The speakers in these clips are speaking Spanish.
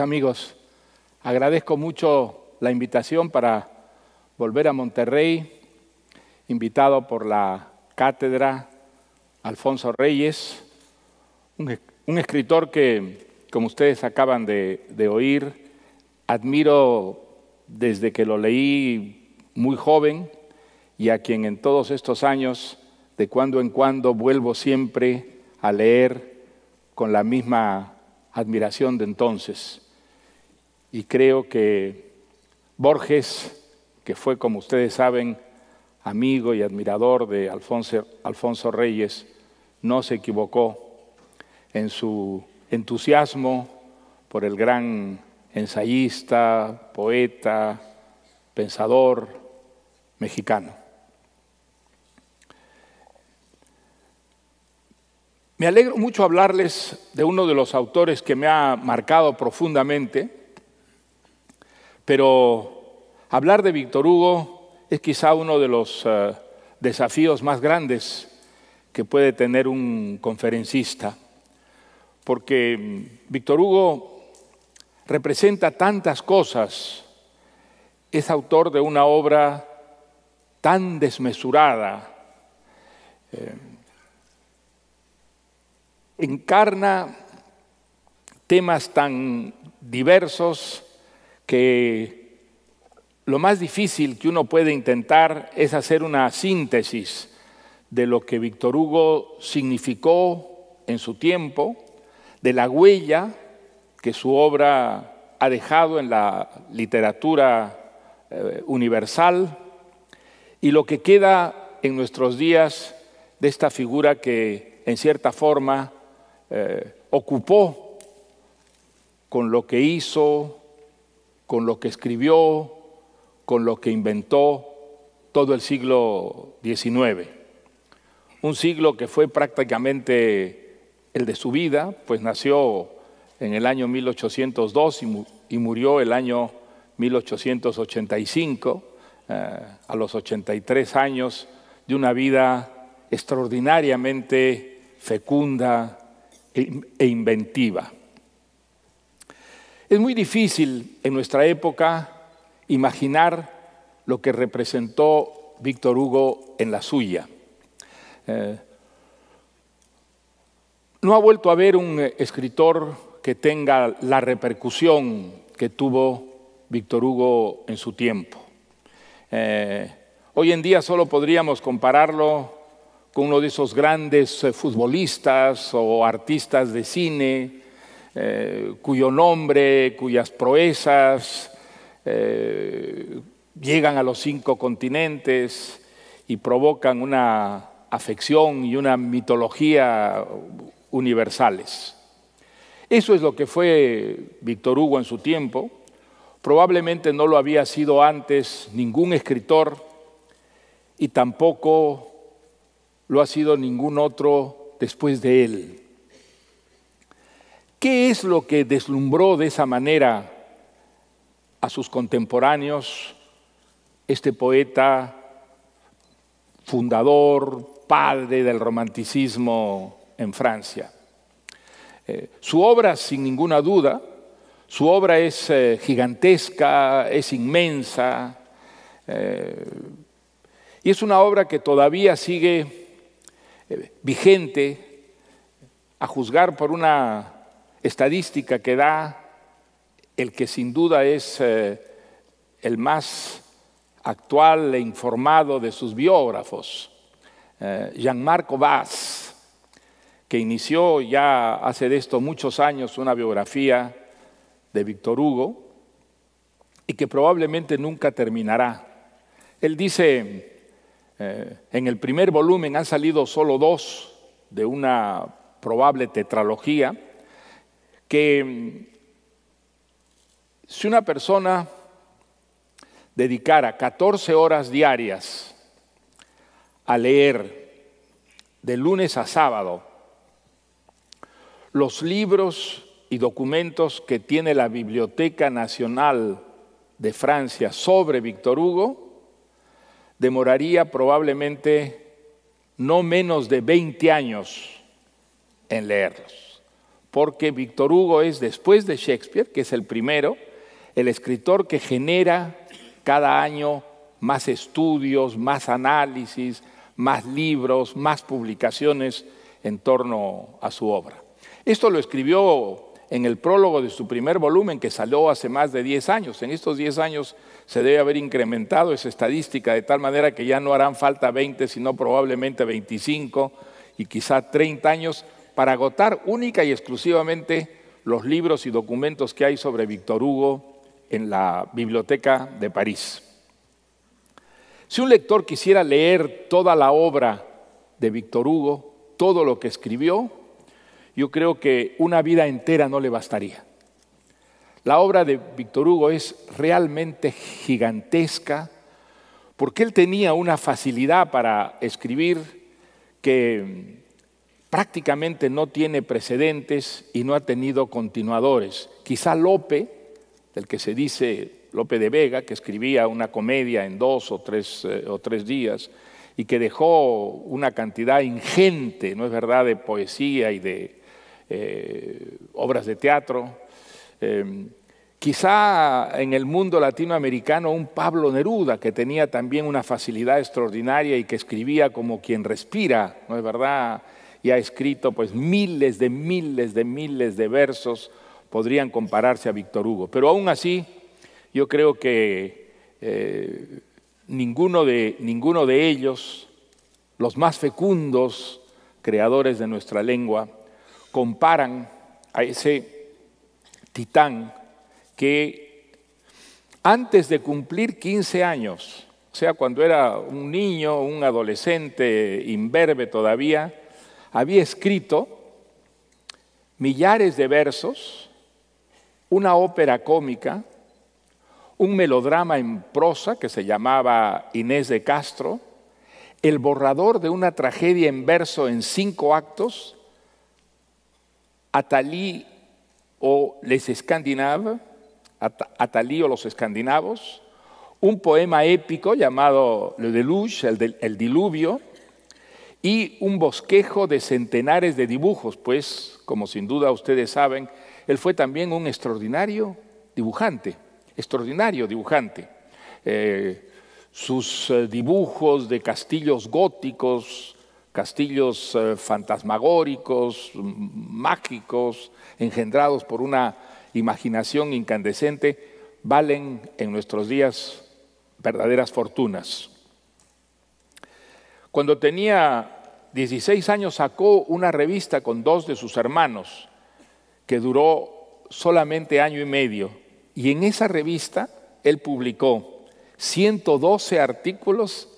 amigos, agradezco mucho la invitación para volver a Monterrey, invitado por la cátedra Alfonso Reyes, un, escritor que, como ustedes acaban de oír, admiro desde que lo leí muy joven y a quien en todos estos años, de cuando en cuando, vuelvo siempre a leer con la misma admiración de entonces y creo que Borges, que fue, como ustedes saben, amigo y admirador de Alfonso, Reyes, no se equivocó en su entusiasmo por el gran ensayista, poeta, pensador mexicano. Me alegro mucho hablarles de uno de los autores que me ha marcado profundamente, pero hablar de Víctor Hugo es quizá uno de los eh, desafíos más grandes que puede tener un conferencista, porque mm, Víctor Hugo representa tantas cosas, es autor de una obra tan desmesurada, eh, encarna temas tan diversos que lo más difícil que uno puede intentar es hacer una síntesis de lo que Víctor Hugo significó en su tiempo, de la huella que su obra ha dejado en la literatura eh, universal y lo que queda en nuestros días de esta figura que en cierta forma eh, ocupó con lo que hizo, con lo que escribió, con lo que inventó todo el siglo XIX. Un siglo que fue prácticamente el de su vida, pues nació en el año 1802 y, murió el año 1885, eh, a los 83 años, de una vida extraordinariamente fecunda e, e inventiva. Es muy difícil en nuestra época imaginar lo que representó Víctor Hugo en la suya. Eh, no ha vuelto a haber un eh, escritor que tenga la repercusión que tuvo Víctor Hugo en su tiempo. Eh, hoy en día solo podríamos compararlo con uno de esos grandes futbolistas o artistas de cine eh, cuyo nombre, cuyas proezas eh, llegan a los cinco continentes y provocan una afección y una mitología universales. Eso es lo que fue Víctor Hugo en su tiempo. Probablemente no lo había sido antes ningún escritor y tampoco lo ha sido ningún otro después de él. ¿Qué es lo que deslumbró de esa manera a sus contemporáneos este poeta fundador, padre del romanticismo en Francia? Eh, su obra, sin ninguna duda, su obra es eh, gigantesca, es inmensa, eh, y es una obra que todavía sigue vigente, a juzgar por una estadística que da el que sin duda es eh, el más actual e informado de sus biógrafos, eh, Jean-Marc Vaz, que inició ya hace de esto muchos años una biografía de Víctor Hugo y que probablemente nunca terminará. Él dice, eh, en el primer volumen han salido solo dos de una probable tetralogía, que mm, si una persona dedicara 14 horas diarias a leer de lunes a sábado los libros y documentos que tiene la Biblioteca Nacional de Francia sobre Víctor Hugo, demoraría probablemente no menos de 20 años en leerlos porque Víctor Hugo es, después de Shakespeare, que es el primero, el escritor que genera cada año más estudios, más análisis, más libros, más publicaciones en torno a su obra. Esto lo escribió en el prólogo de su primer volumen que salió hace más de 10 años. En estos 10 años se debe haber incrementado esa estadística de tal manera que ya no harán falta 20, sino probablemente 25 y quizá 30 años para agotar única y exclusivamente los libros y documentos que hay sobre Víctor Hugo en la Biblioteca de París. Si un lector quisiera leer toda la obra de Víctor Hugo, todo lo que escribió, yo creo que una vida entera no le bastaría. La obra de Víctor Hugo es realmente gigantesca porque él tenía una facilidad para escribir que prácticamente no tiene precedentes y no ha tenido continuadores. Quizá Lope, del que se dice Lope de Vega, que escribía una comedia en dos o tres, eh, o tres días y que dejó una cantidad ingente, ¿no es verdad?, de poesía y de eh, obras de teatro. Em, quizá en el mundo latinoamericano un Pablo Neruda, que tenía también una facilidad extraordinaria y que escribía como quien respira, ¿no es verdad?, y ha escrito pues miles de miles de miles de versos, podrían compararse a Víctor Hugo. Pero aún así, yo creo que eh, ninguno, de, ninguno de ellos, los más fecundos creadores de nuestra lengua, comparan a ese titán que antes de cumplir 15 años, o sea, cuando era un niño, un adolescente imberbe todavía, había escrito millares de versos, una ópera cómica, un melodrama en prosa que se llamaba Inés de Castro, el borrador de una tragedia en verso en cinco actos, Atalí o Les Escandinaves, o los escandinavos, un poema épico llamado Le Deluge, el diluvio, y un bosquejo de centenares de dibujos, pues, como sin duda ustedes saben, él fue también un extraordinario dibujante, extraordinario dibujante. Eh, sus eh, dibujos de castillos góticos, castillos eh, fantasmagóricos, mágicos, engendrados por una imaginación incandescente, valen en nuestros días verdaderas fortunas. Cuando tenía 16 años sacó una revista con dos de sus hermanos que duró solamente año y medio. Y en esa revista él publicó 112 artículos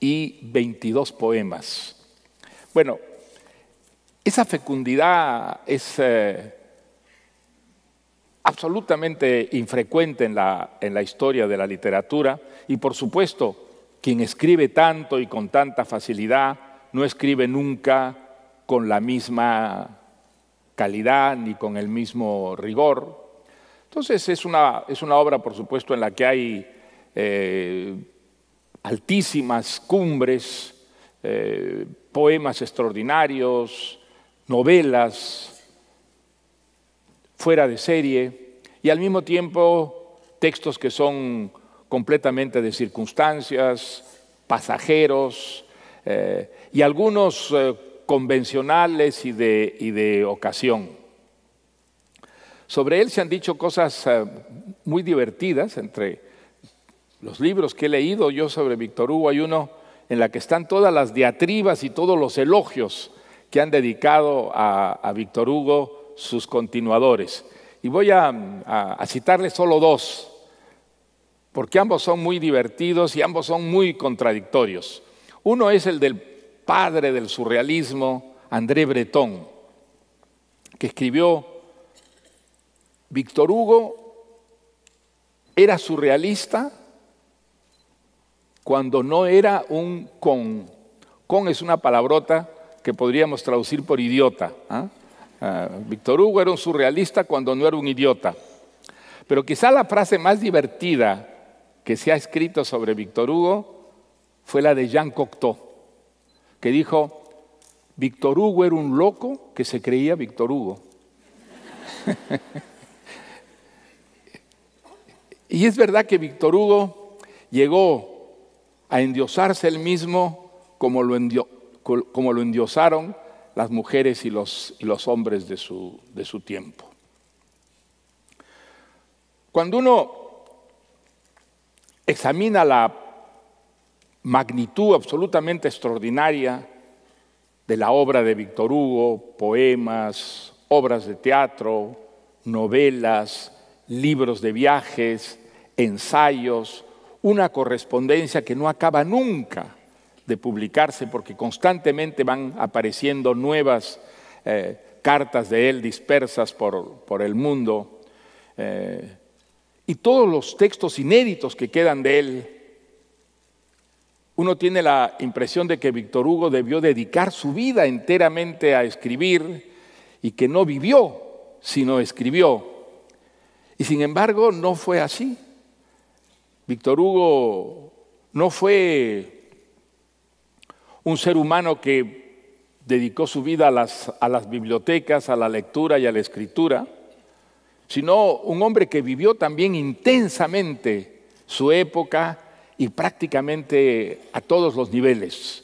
y 22 poemas. Bueno, esa fecundidad es eh, absolutamente infrecuente en la, en la historia de la literatura y por supuesto quien escribe tanto y con tanta facilidad no escribe nunca con la misma calidad ni con el mismo rigor. Entonces es una, es una obra, por supuesto, en la que hay eh, altísimas cumbres, eh, poemas extraordinarios, novelas fuera de serie y al mismo tiempo textos que son completamente de circunstancias, pasajeros eh, y algunos eh, convencionales y de, ocasión. Sobre él se han dicho cosas eh, muy divertidas entre los libros que he leído yo sobre Víctor Hugo. Hay uno en la que están todas las diatribas y todos los elogios que han dedicado a, Víctor Hugo sus continuadores. Y voy a, citarle citarles solo dos porque ambos son muy divertidos y ambos son muy contradictorios. Uno es el del padre del surrealismo, André Breton, que escribió, Víctor Hugo era surrealista cuando no era un con. Con es una palabrota que podríamos traducir por idiota. ¿ah? Ah, Víctor Hugo era un surrealista cuando no era un idiota. Pero quizá la frase más divertida que se ha escrito sobre Víctor Hugo fue la de Jean Cocteau, que dijo, Víctor Hugo era un loco que se creía Víctor Hugo. y es verdad que Víctor Hugo llegó a endiosarse él mismo como lo, como lo endiosaron las mujeres y los, los hombres de su, de su tiempo. Cuando uno examina la magnitud absolutamente extraordinaria de la obra de Víctor Hugo, poemas, obras de teatro, novelas, libros de viajes, ensayos, una correspondencia que no acaba nunca de publicarse porque constantemente van apareciendo nuevas eh, cartas de él dispersas por, el mundo. Eh, y todos los textos inéditos que quedan de él. Uno tiene la impresión de que Víctor Hugo debió dedicar su vida enteramente a escribir y que no vivió, sino escribió. Y sin embargo, no fue así. Víctor Hugo no fue un ser humano que dedicó su vida a las, a las bibliotecas, a la lectura y a la escritura sino un hombre que vivió también intensamente su época y prácticamente a todos los niveles.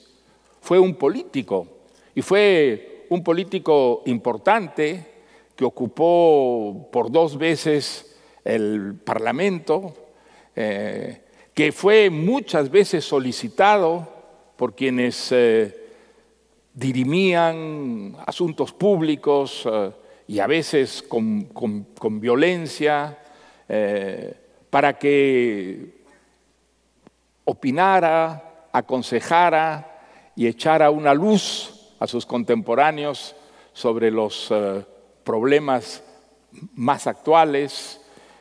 Fue un político y fue un político importante que ocupó por dos veces el Parlamento, eh, que fue muchas veces solicitado por quienes eh, dirimían asuntos públicos. Eh, y a veces con, violencia, eh, para que opinara, aconsejara y echara una luz a sus contemporáneos sobre los eh, problemas más actuales.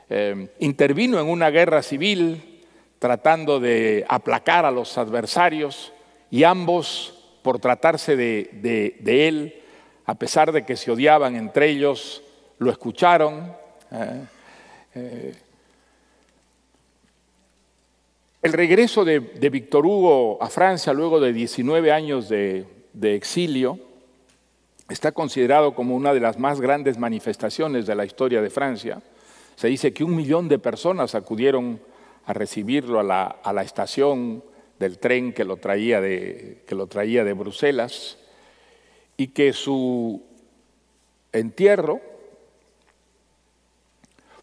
Eh, intervino en una guerra civil tratando de aplacar a los adversarios y ambos, por tratarse de él, a pesar de que se odiaban entre ellos, lo escucharon. ¿eh? Eh, el regreso de, Víctor Hugo a Francia luego de 19 años de, exilio está considerado como una de las más grandes manifestaciones de la historia de Francia. Se dice que un millón de personas acudieron a recibirlo a la, estación del tren que lo traía de Bruselas y que su entierro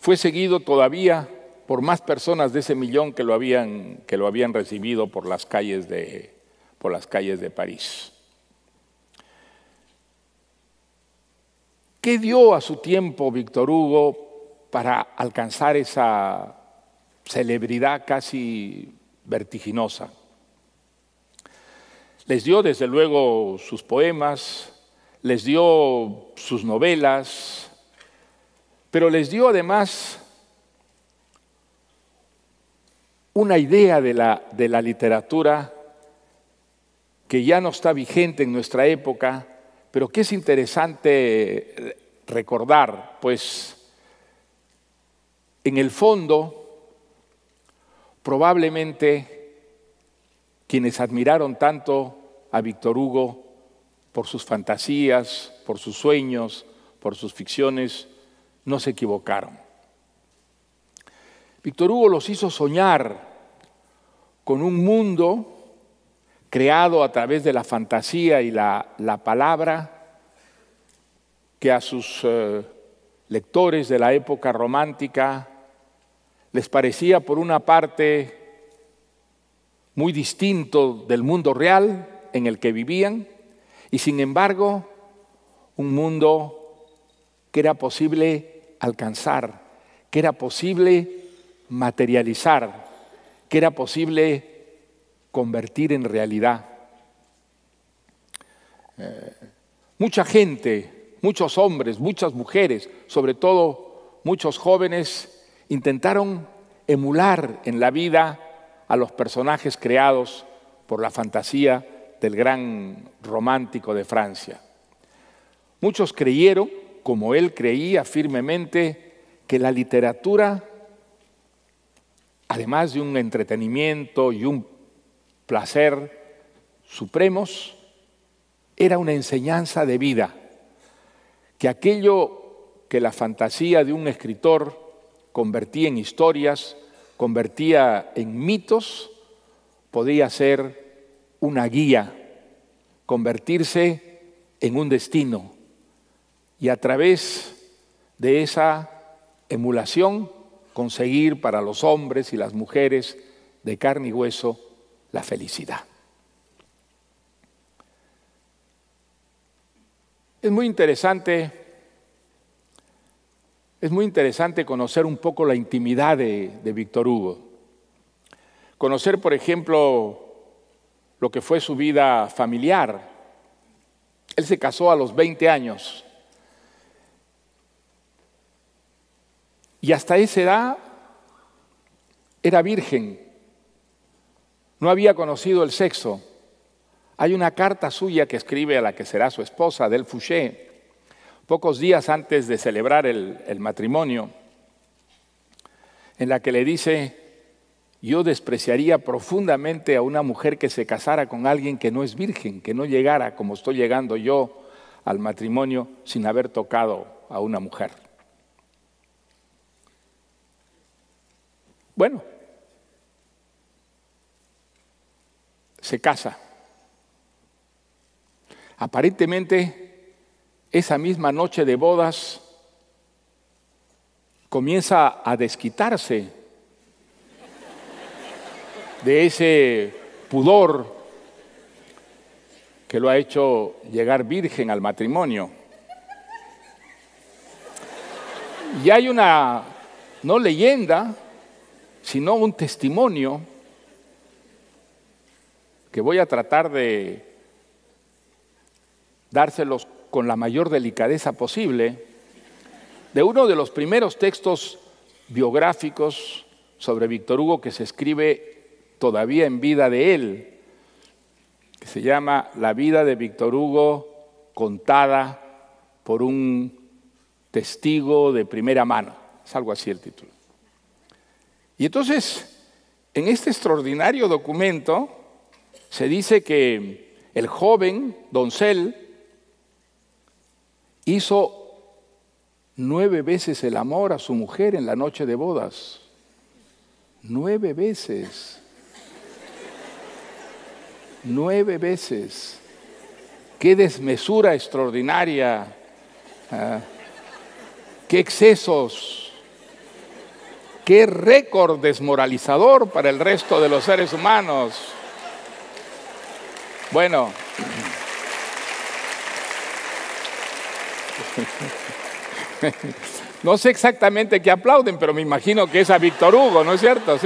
fue seguido todavía por más personas de ese millón que lo habían, que lo habían recibido por las, calles por las calles de París. ¿Qué dio a su tiempo Víctor Hugo para alcanzar esa celebridad casi vertiginosa? Les dio desde luego sus poemas, les dio sus novelas, pero les dio además una idea de la, de la literatura que ya no está vigente en nuestra época, pero que es interesante recordar, pues en el fondo probablemente quienes admiraron tanto a Víctor Hugo por sus fantasías, por sus sueños, por sus ficciones, no se equivocaron. Víctor Hugo los hizo soñar con un mundo creado a través de la fantasía y la, palabra que a sus eh, lectores de la época romántica les parecía por una parte muy distinto del mundo real en el que vivían, y sin embargo un mundo que era posible alcanzar, que era posible materializar, que era posible convertir en realidad. Eh, mucha gente, muchos hombres, muchas mujeres, sobre todo muchos jóvenes, intentaron emular en la vida a los personajes creados por la fantasía del gran romántico de Francia. Muchos creyeron, como él creía firmemente, que la literatura, además de un entretenimiento y un placer supremos, era una enseñanza de vida, que aquello que la fantasía de un escritor convertía en historias, convertía en mitos, podía ser una guía, convertirse en un destino. Y a través de esa emulación conseguir para los hombres y las mujeres de carne y hueso la felicidad. Es muy interesante es muy interesante conocer un poco la intimidad de, Víctor Hugo. Conocer, por ejemplo, lo que fue su vida familiar. Él se casó a los 20 años. Y hasta esa edad era virgen. No había conocido el sexo. Hay una carta suya que escribe a la que será su esposa, Del Fouché, pocos días antes de celebrar el, matrimonio, en la que le dice, yo despreciaría profundamente a una mujer que se casara con alguien que no es virgen, que no llegara como estoy llegando yo al matrimonio sin haber tocado a una mujer. Bueno, se casa. Aparentemente esa misma noche de bodas, comienza a desquitarse de ese pudor que lo ha hecho llegar virgen al matrimonio. Y hay una, no leyenda, sino un testimonio que voy a tratar de dárselos con la mayor delicadeza posible de uno de los primeros textos biográficos sobre Víctor Hugo que se escribe todavía en vida de él, que se llama La vida de Víctor Hugo contada por un testigo de primera mano. Es algo así el título. Y entonces, en este extraordinario documento se dice que el joven doncel Hizo nueve veces el amor a su mujer en la noche de bodas. Nueve veces. nueve veces. Qué desmesura extraordinaria. Ah, qué excesos. Qué récord desmoralizador para el resto de los seres humanos. Bueno. No sé exactamente qué aplauden, pero me imagino que es a Víctor Hugo, ¿no es cierto?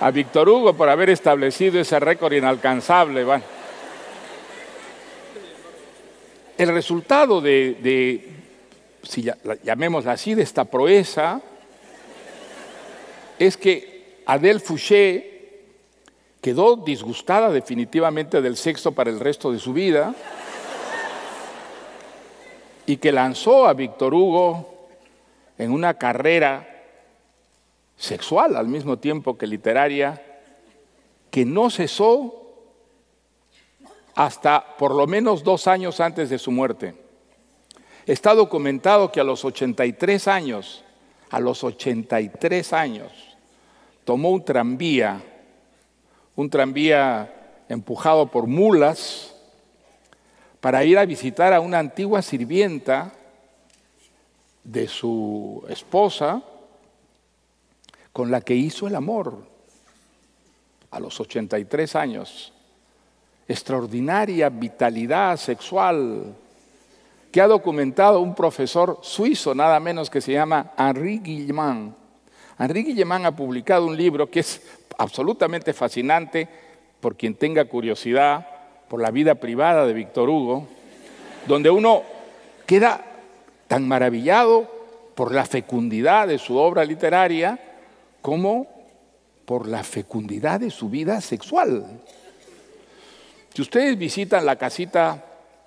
a Víctor Hugo por haber establecido ese récord inalcanzable. El resultado de, si llamemos así, de esta proeza, es que Adele Fouché quedó disgustada definitivamente del sexo para el resto de su vida y que lanzó a Víctor Hugo en una carrera sexual al mismo tiempo que literaria, que no cesó hasta por lo menos dos años antes de su muerte. Está documentado que a los 83 años, a los 83 años, tomó un tranvía, un tranvía empujado por mulas, para ir a visitar a una antigua sirvienta de su esposa con la que hizo el amor a los 83 años. Extraordinaria vitalidad sexual que ha documentado un profesor suizo, nada menos que se llama Henri Guillemán. Henri Guillemán ha publicado un libro que es absolutamente fascinante por quien tenga curiosidad por la vida privada de Víctor Hugo, donde uno queda tan maravillado por la fecundidad de su obra literaria como por la fecundidad de su vida sexual. Si ustedes visitan la casita,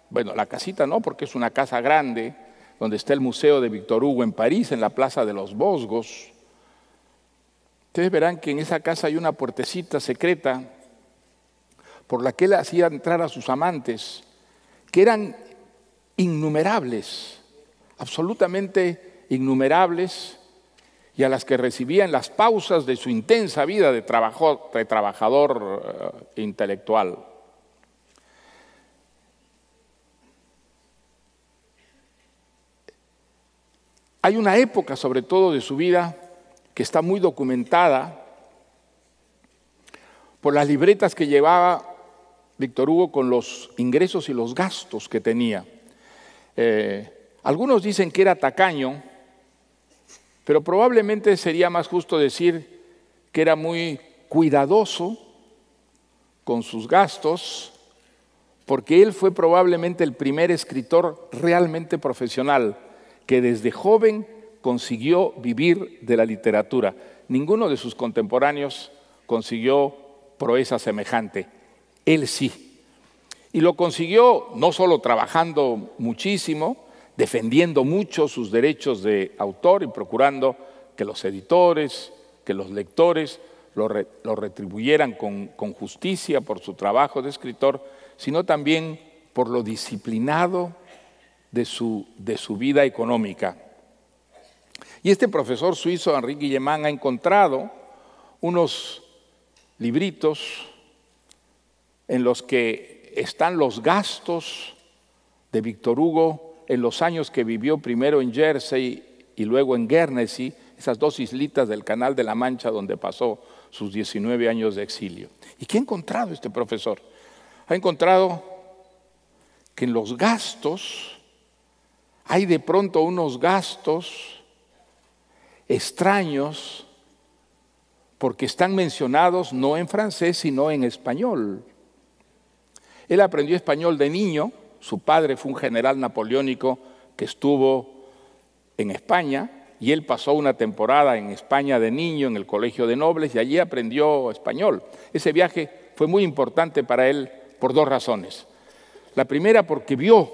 bueno, la casita no, porque es una casa grande, donde está el Museo de Víctor Hugo en París, en la Plaza de los Bosgos, ustedes verán que en esa casa hay una puertecita secreta por la que él hacía entrar a sus amantes, que eran innumerables, absolutamente innumerables, y a las que recibía en las pausas de su intensa vida de, trabajador eh, intelectual. Hay una época, sobre todo, de su vida que está muy documentada por las libretas que llevaba Víctor Hugo con los ingresos y los gastos que tenía. Eh, algunos dicen que era tacaño, pero probablemente sería más justo decir que era muy cuidadoso con sus gastos, porque él fue probablemente el primer escritor realmente profesional que desde joven consiguió vivir de la literatura. Ninguno de sus contemporáneos consiguió proeza semejante. Él sí. Y lo consiguió no solo trabajando muchísimo, defendiendo mucho sus derechos de autor y procurando que los editores, que los lectores lo, retribuyeran con, justicia por su trabajo de escritor, sino también por lo disciplinado de su, de su, vida económica. Y este profesor suizo, Enrique Guillemán, ha encontrado unos libritos en los que están los gastos de Víctor Hugo en los años que vivió primero en Jersey y luego en Guernsey, esas dos islitas del Canal de la Mancha donde pasó sus 19 años de exilio. ¿Y qué ha encontrado este profesor? Ha encontrado que en los gastos hay de pronto unos gastos extraños porque están mencionados no en francés, sino en español. Él aprendió español de niño, su padre fue un general napoleónico que estuvo en España y él pasó una temporada en España de niño en el Colegio de Nobles y allí aprendió español. Ese viaje fue muy importante para él por dos razones. La primera porque vio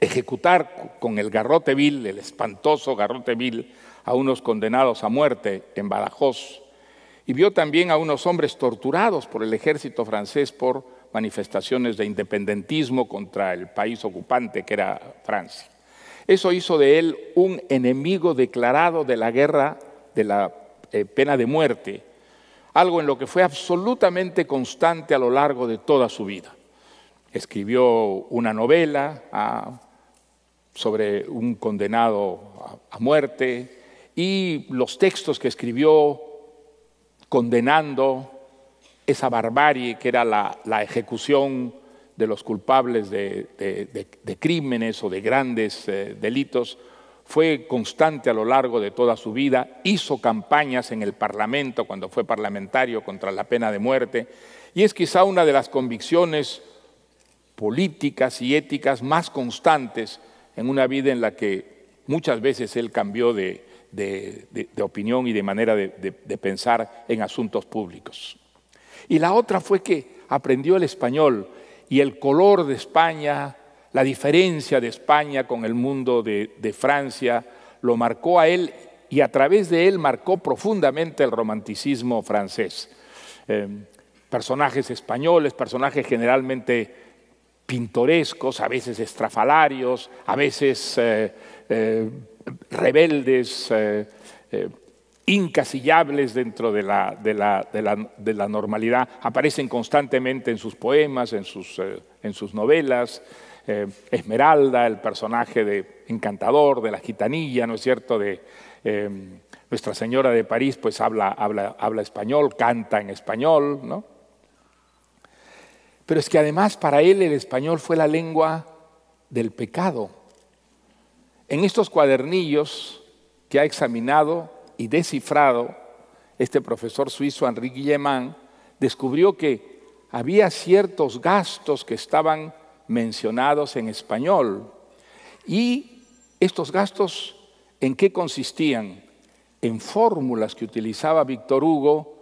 ejecutar con el garrote vil, el espantoso garrote vil, a unos condenados a muerte en Badajoz. Y vio también a unos hombres torturados por el ejército francés por manifestaciones de independentismo contra el país ocupante que era Francia. Eso hizo de él un enemigo declarado de la guerra de la eh, pena de muerte, algo en lo que fue absolutamente constante a lo largo de toda su vida. Escribió una novela ah, sobre un condenado a muerte y los textos que escribió condenando esa barbarie que era la, ejecución de los culpables de, crímenes o de grandes eh, delitos, fue constante a lo largo de toda su vida, hizo campañas en el Parlamento cuando fue parlamentario contra la pena de muerte, y es quizá una de las convicciones políticas y éticas más constantes en una vida en la que muchas veces él cambió de opinión y de manera de pensar en asuntos públicos. Y la otra fue que aprendió el español y el color de España, la diferencia de España con el mundo de, Francia, lo marcó a él y a través de él marcó profundamente el romanticismo francés. Em, personajes españoles, personajes generalmente pintorescos, a veces estrafalarios, a veces eh, eh, rebeldes, eh, incasillables dentro de la, normalidad, aparecen constantemente en sus poemas, en sus, eh, novelas. Eh, Esmeralda, el personaje de encantador de la gitanilla, ¿no es cierto?, de em, Nuestra Señora de París, pues habla, habla, habla español, canta en español, ¿no? Pero es que además para él el español fue la lengua del pecado. En estos cuadernillos que ha examinado, y descifrado, este profesor suizo Henri Guillemán descubrió que había ciertos gastos que estaban mencionados en español. Y estos gastos, ¿en qué consistían? En fórmulas que utilizaba Víctor Hugo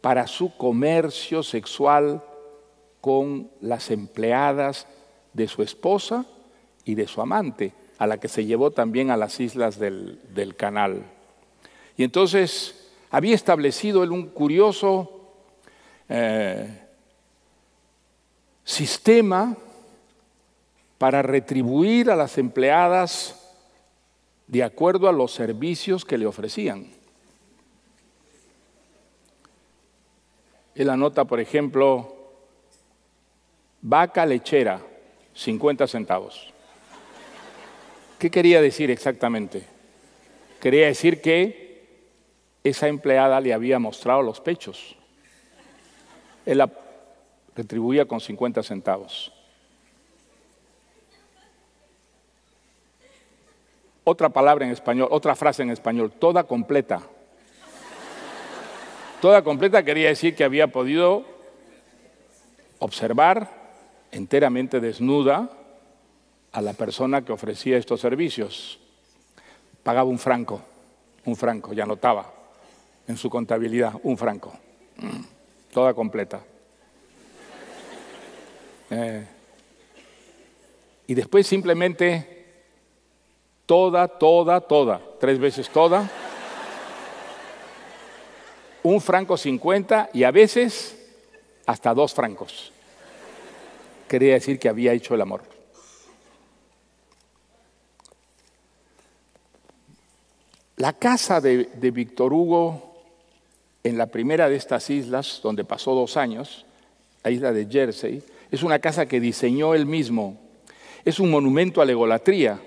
para su comercio sexual con las empleadas de su esposa y de su amante, a la que se llevó también a las islas del canal. Y entonces había establecido él un curioso eh, sistema para retribuir a las empleadas de acuerdo a los servicios que le ofrecían. Él anota, por ejemplo, vaca lechera, 50 centavos. ¿Qué quería decir exactamente? Quería decir que esa empleada le había mostrado los pechos. Él la retribuía con 50 centavos. Otra palabra en español, otra frase en español, toda completa. Toda completa quería decir que había podido observar enteramente desnuda a la persona que ofrecía estos servicios. Pagaba un franco, un franco, ya notaba en su contabilidad, un franco, mm, toda completa. Eh, y después simplemente toda, toda, toda, tres veces toda, un franco cincuenta y a veces hasta dos francos. Quería decir que había hecho el amor. La casa de Víctor Hugo en la primera de estas islas, donde pasó dos años, la isla de Jersey, es una casa que diseñó él mismo. Es un monumento a la egolatría,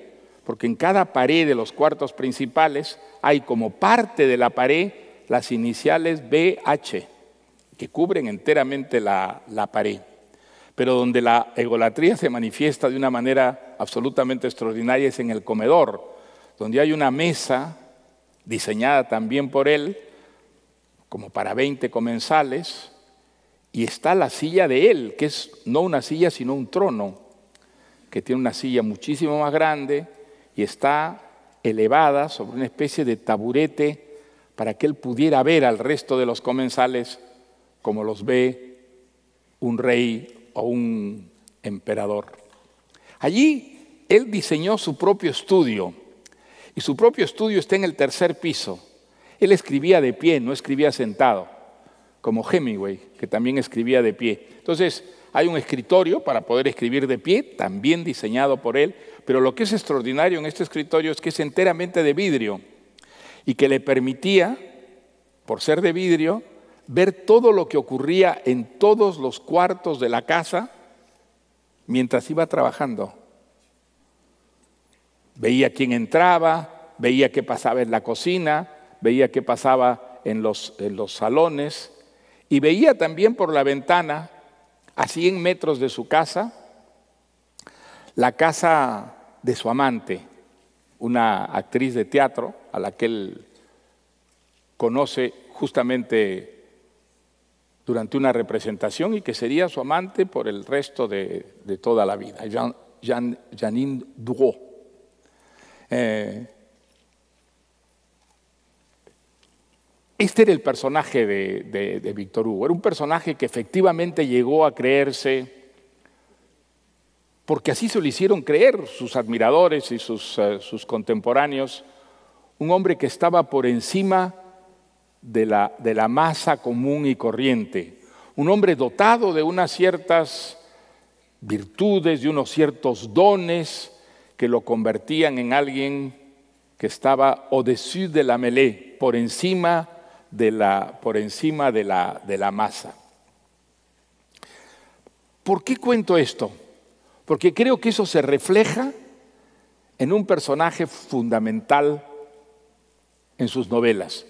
porque en cada pared de los cuartos principales hay como parte de la pared las iniciales BH, que cubren enteramente la, la pared. Pero donde la egolatría se manifiesta de una manera absolutamente extraordinaria es en el comedor, donde hay una mesa diseñada también por él, como para 20 comensales, y está la silla de él, que es no una silla, sino un trono, que tiene una silla muchísimo más grande y está elevada sobre una especie de taburete para que él pudiera ver al resto de los comensales como los ve un rey o un emperador. Allí él diseñó su propio estudio y su propio estudio está en el tercer piso. Él escribía de pie, no escribía sentado, como Hemingway, que también escribía de pie. Entonces, hay un escritorio para poder escribir de pie, también diseñado por él, pero lo que es extraordinario en este escritorio es que es enteramente de vidrio y que le permitía, por ser de vidrio, ver todo lo que ocurría en todos los cuartos de la casa mientras iba trabajando. Veía quién entraba, veía qué pasaba en la cocina, veía qué pasaba en los, salones y veía también por la ventana, a 100 metros de su casa, la casa de su amante, una actriz de teatro a la que él conoce justamente durante una representación y que sería su amante por el resto de, toda la vida, Jean, Jean, Janine eh, Este era el personaje de, Víctor Hugo, era un personaje que efectivamente llegó a creerse, porque así se lo hicieron creer sus admiradores y sus, eh, sus contemporáneos, un hombre que estaba por encima de la, masa común y corriente, un hombre dotado de unas ciertas virtudes, de unos ciertos dones que lo convertían en alguien que estaba au-dessus de la melee, por encima de la, por encima de la, de la masa. ¿Por qué cuento esto? Porque creo que eso se refleja en un personaje fundamental en sus novelas,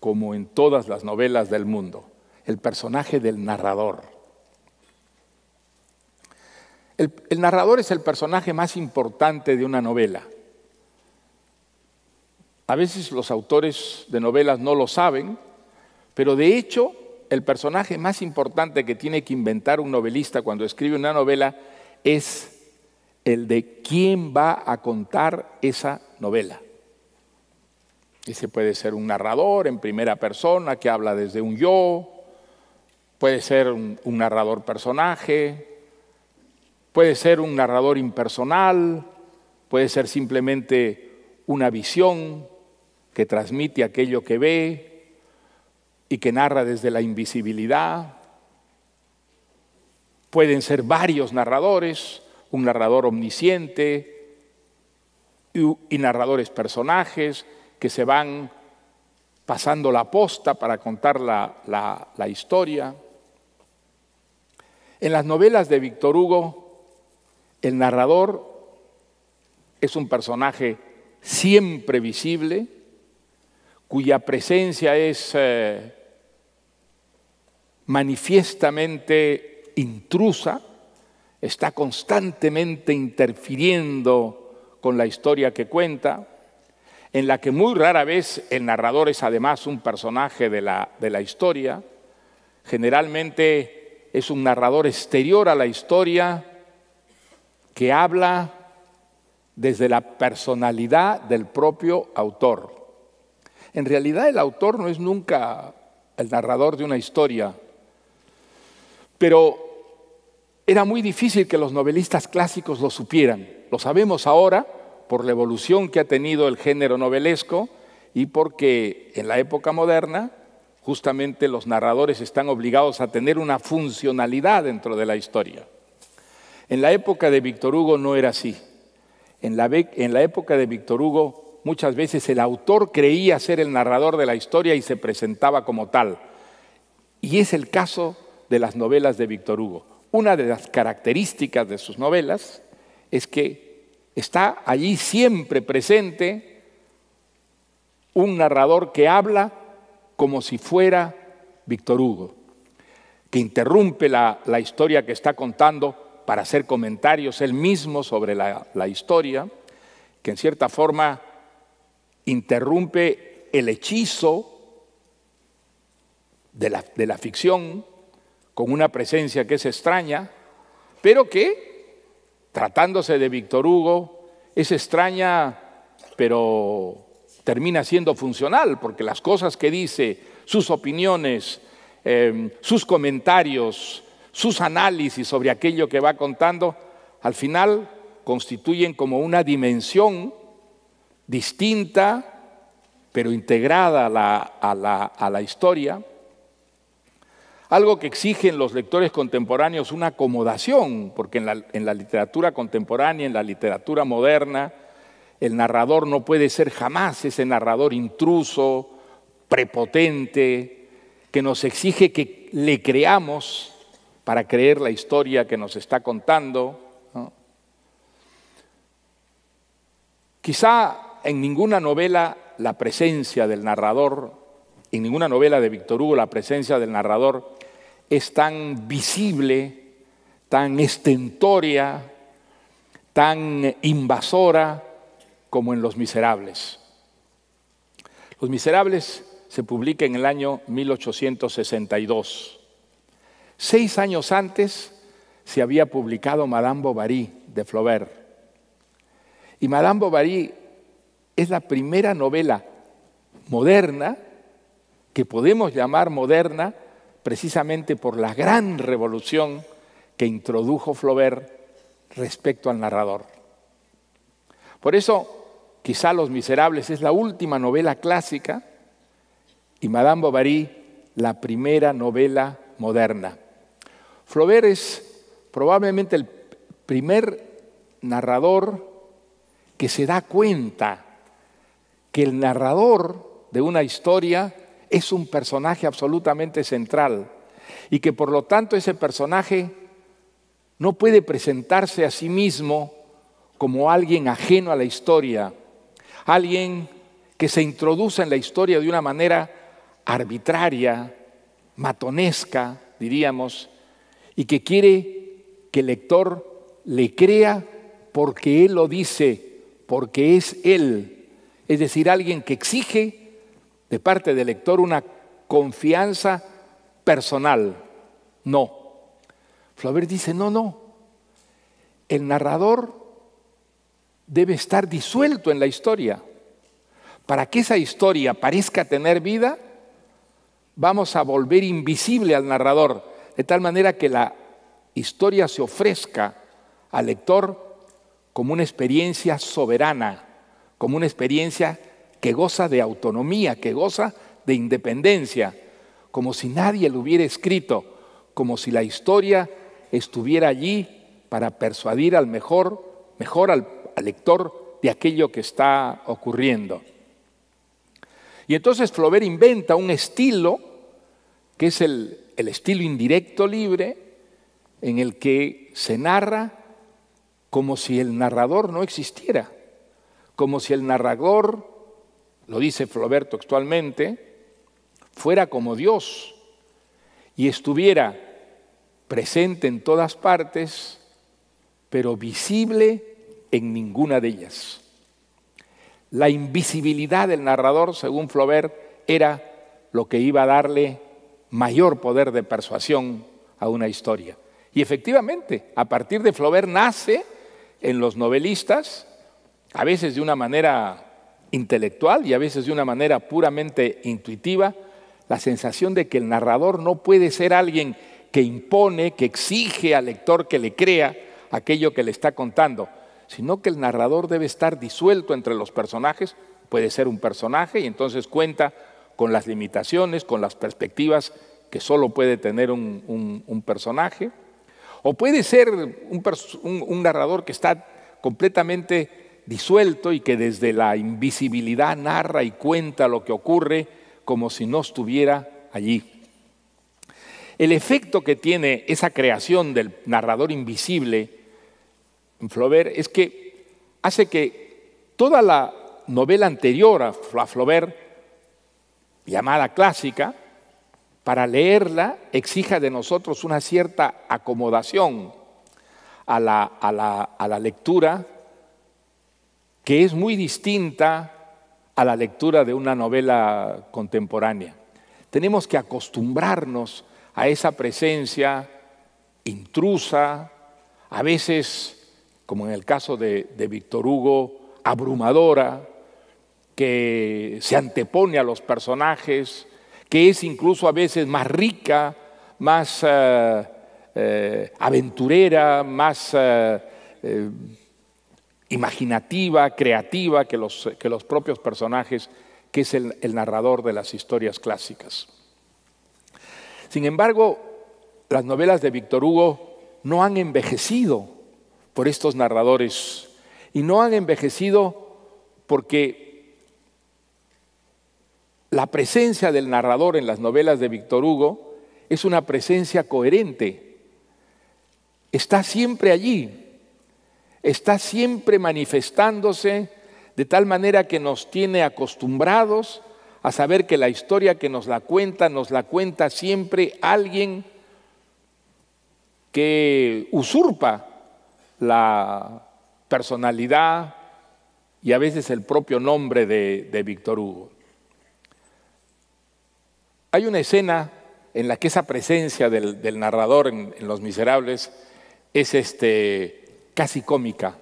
como en todas las novelas del mundo, el personaje del narrador. El, el narrador es el personaje más importante de una novela a veces los autores de novelas no lo saben, pero de hecho el personaje más importante que tiene que inventar un novelista cuando escribe una novela es el de quién va a contar esa novela. Ese puede ser un narrador en primera persona que habla desde un yo, puede ser un, narrador personaje, puede ser un narrador impersonal, puede ser simplemente una visión, que transmite aquello que ve y que narra desde la invisibilidad. Pueden ser varios narradores, un narrador omnisciente y, narradores personajes que se van pasando la posta para contar la, la historia. En las novelas de Víctor Hugo, el narrador es un personaje siempre visible, cuya presencia es eh, manifiestamente intrusa, está constantemente interfiriendo con la historia que cuenta, en la que muy rara vez el narrador es además un personaje de la historia, generalmente es un narrador exterior a la historia que habla desde la personalidad del propio autor. En realidad el autor no es nunca el narrador de una historia, pero era muy difícil que los novelistas clásicos lo supieran. Lo sabemos ahora por la evolución que ha tenido el género novelesco y porque en la época moderna justamente los narradores están obligados a tener una funcionalidad dentro de la historia. En la época de Víctor Hugo no era así. En la, en la época de Víctor Hugo muchas veces el autor creía ser el narrador de la historia y se presentaba como tal. Y es el caso de las novelas de Víctor Hugo. Una de las características de sus novelas es que está allí siempre presente un narrador que habla como si fuera Víctor Hugo, que interrumpe la, historia que está contando para hacer comentarios él mismo sobre la historia, que en cierta forma interrumpe el hechizo de la, ficción con una presencia que es extraña, pero que, tratándose de Víctor Hugo, es extraña, pero termina siendo funcional, porque las cosas que dice, sus opiniones, em, sus comentarios, sus análisis sobre aquello que va contando, al final constituyen como una dimensión distinta, pero integrada a la, historia, algo que exigen los lectores contemporáneos una acomodación, porque en la, literatura contemporánea, en la literatura moderna, el narrador no puede ser jamás ese narrador intruso, prepotente, que nos exige que le creamos para creer la historia que nos está contando. Quizá en ninguna novela la presencia del narrador, en ninguna novela de Víctor Hugo la presencia del narrador es tan visible, tan estentoria, tan invasora como en Los Miserables. Los Miserables se publica en el año 1862. Seis años antes se había publicado Madame Bovary de Flaubert. Y Madame Bovary es la primera novela moderna, que podemos llamar moderna precisamente por la gran revolución que introdujo Flaubert respecto al narrador. Por eso, quizá Los Miserables es la última novela clásica y Madame Bovary la primera novela moderna. Flaubert es probablemente el primer narrador que se da cuenta que el narrador de una historia es un personaje absolutamente central y que por lo tanto ese personaje no puede presentarse a sí mismo como alguien ajeno a la historia, alguien que se introduce en la historia de una manera arbitraria, matonesca, diríamos, y que quiere que el lector le crea porque él lo dice, porque es él es decir, alguien que exige de parte del lector una confianza personal. No. Flaubert dice, no, no. El narrador debe estar disuelto en la historia. Para que esa historia parezca tener vida, vamos a volver invisible al narrador, de tal manera que la historia se ofrezca al lector como una experiencia soberana como una experiencia que goza de autonomía, que goza de independencia, como si nadie lo hubiera escrito, como si la historia estuviera allí para persuadir al mejor, mejor al, lector de aquello que está ocurriendo. Y entonces Flaubert inventa un estilo, que es el estilo indirecto libre, en el que se narra como si el narrador no existiera como si el narrador, lo dice Flaubert textualmente, fuera como Dios y estuviera presente en todas partes, pero visible en ninguna de ellas. La invisibilidad del narrador, según Flaubert, era lo que iba a darle mayor poder de persuasión a una historia. Y efectivamente, a partir de Flaubert nace en los novelistas a veces de una manera intelectual y a veces de una manera puramente intuitiva, la sensación de que el narrador no puede ser alguien que impone, que exige al lector que le crea aquello que le está contando, sino que el narrador debe estar disuelto entre los personajes, puede ser un personaje y entonces cuenta con las limitaciones, con las perspectivas que solo puede tener un, personaje, o puede ser un, un narrador que está completamente disuelto y que desde la invisibilidad narra y cuenta lo que ocurre como si no estuviera allí. El efecto que tiene esa creación del narrador invisible en Flaubert es que hace que toda la novela anterior a Flaubert, llamada clásica, para leerla exija de nosotros una cierta acomodación a la, a la, a la lectura que es muy distinta a la lectura de una novela contemporánea. Tenemos que acostumbrarnos a esa presencia intrusa, a veces, como en el caso de, Víctor Hugo, abrumadora, que se antepone a los personajes, que es incluso a veces más rica, más eh, eh, aventurera, más eh, imaginativa, creativa que los, propios personajes, que es el, el narrador de las historias clásicas. Sin embargo, las novelas de Víctor Hugo no han envejecido por estos narradores y no han envejecido porque la presencia del narrador en las novelas de Víctor Hugo es una presencia coherente. Está siempre allí, está siempre manifestándose de tal manera que nos tiene acostumbrados a saber que la historia que nos la cuenta, nos la cuenta siempre alguien que usurpa la personalidad y a veces el propio nombre de, Víctor Hugo. Hay una escena en la que esa presencia del, narrador en, en Los Miserables es este, casi cómica.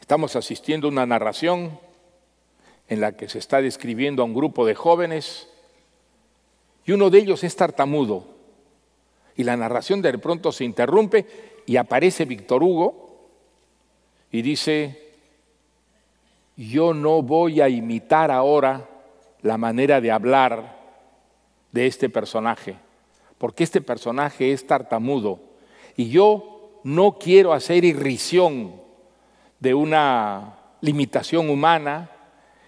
Estamos asistiendo a una narración en la que se está describiendo a un grupo de jóvenes y uno de ellos es tartamudo. Y la narración de pronto se interrumpe y aparece Víctor Hugo y dice, yo no voy a imitar ahora la manera de hablar de este personaje, porque este personaje es tartamudo y yo no quiero hacer irrisión de una limitación humana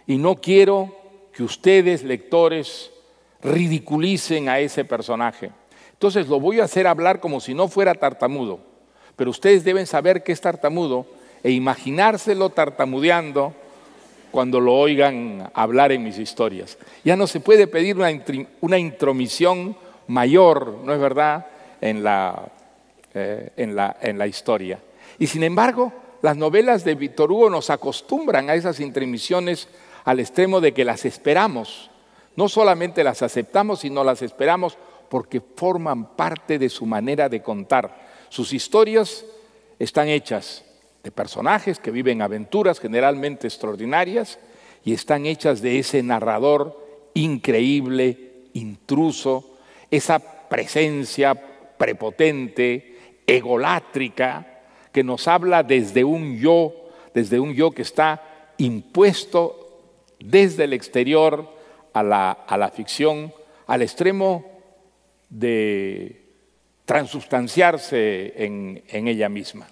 y no quiero que ustedes, lectores, ridiculicen a ese personaje. Entonces lo voy a hacer hablar como si no fuera tartamudo, pero ustedes deben saber que es tartamudo e imaginárselo tartamudeando cuando lo oigan hablar en mis historias. Ya no se puede pedir una, una intromisión mayor, ¿no es verdad?, en la eh, en, la, en la historia. Y sin embargo, las novelas de Víctor Hugo nos acostumbran a esas intermisiones al extremo de que las esperamos. No solamente las aceptamos, sino las esperamos porque forman parte de su manera de contar. Sus historias están hechas de personajes que viven aventuras generalmente extraordinarias y están hechas de ese narrador increíble, intruso, esa presencia prepotente, egolátrica que nos habla desde un yo, desde un yo que está impuesto desde el exterior a la, ficción, al extremo de transubstanciarse en, ella misma.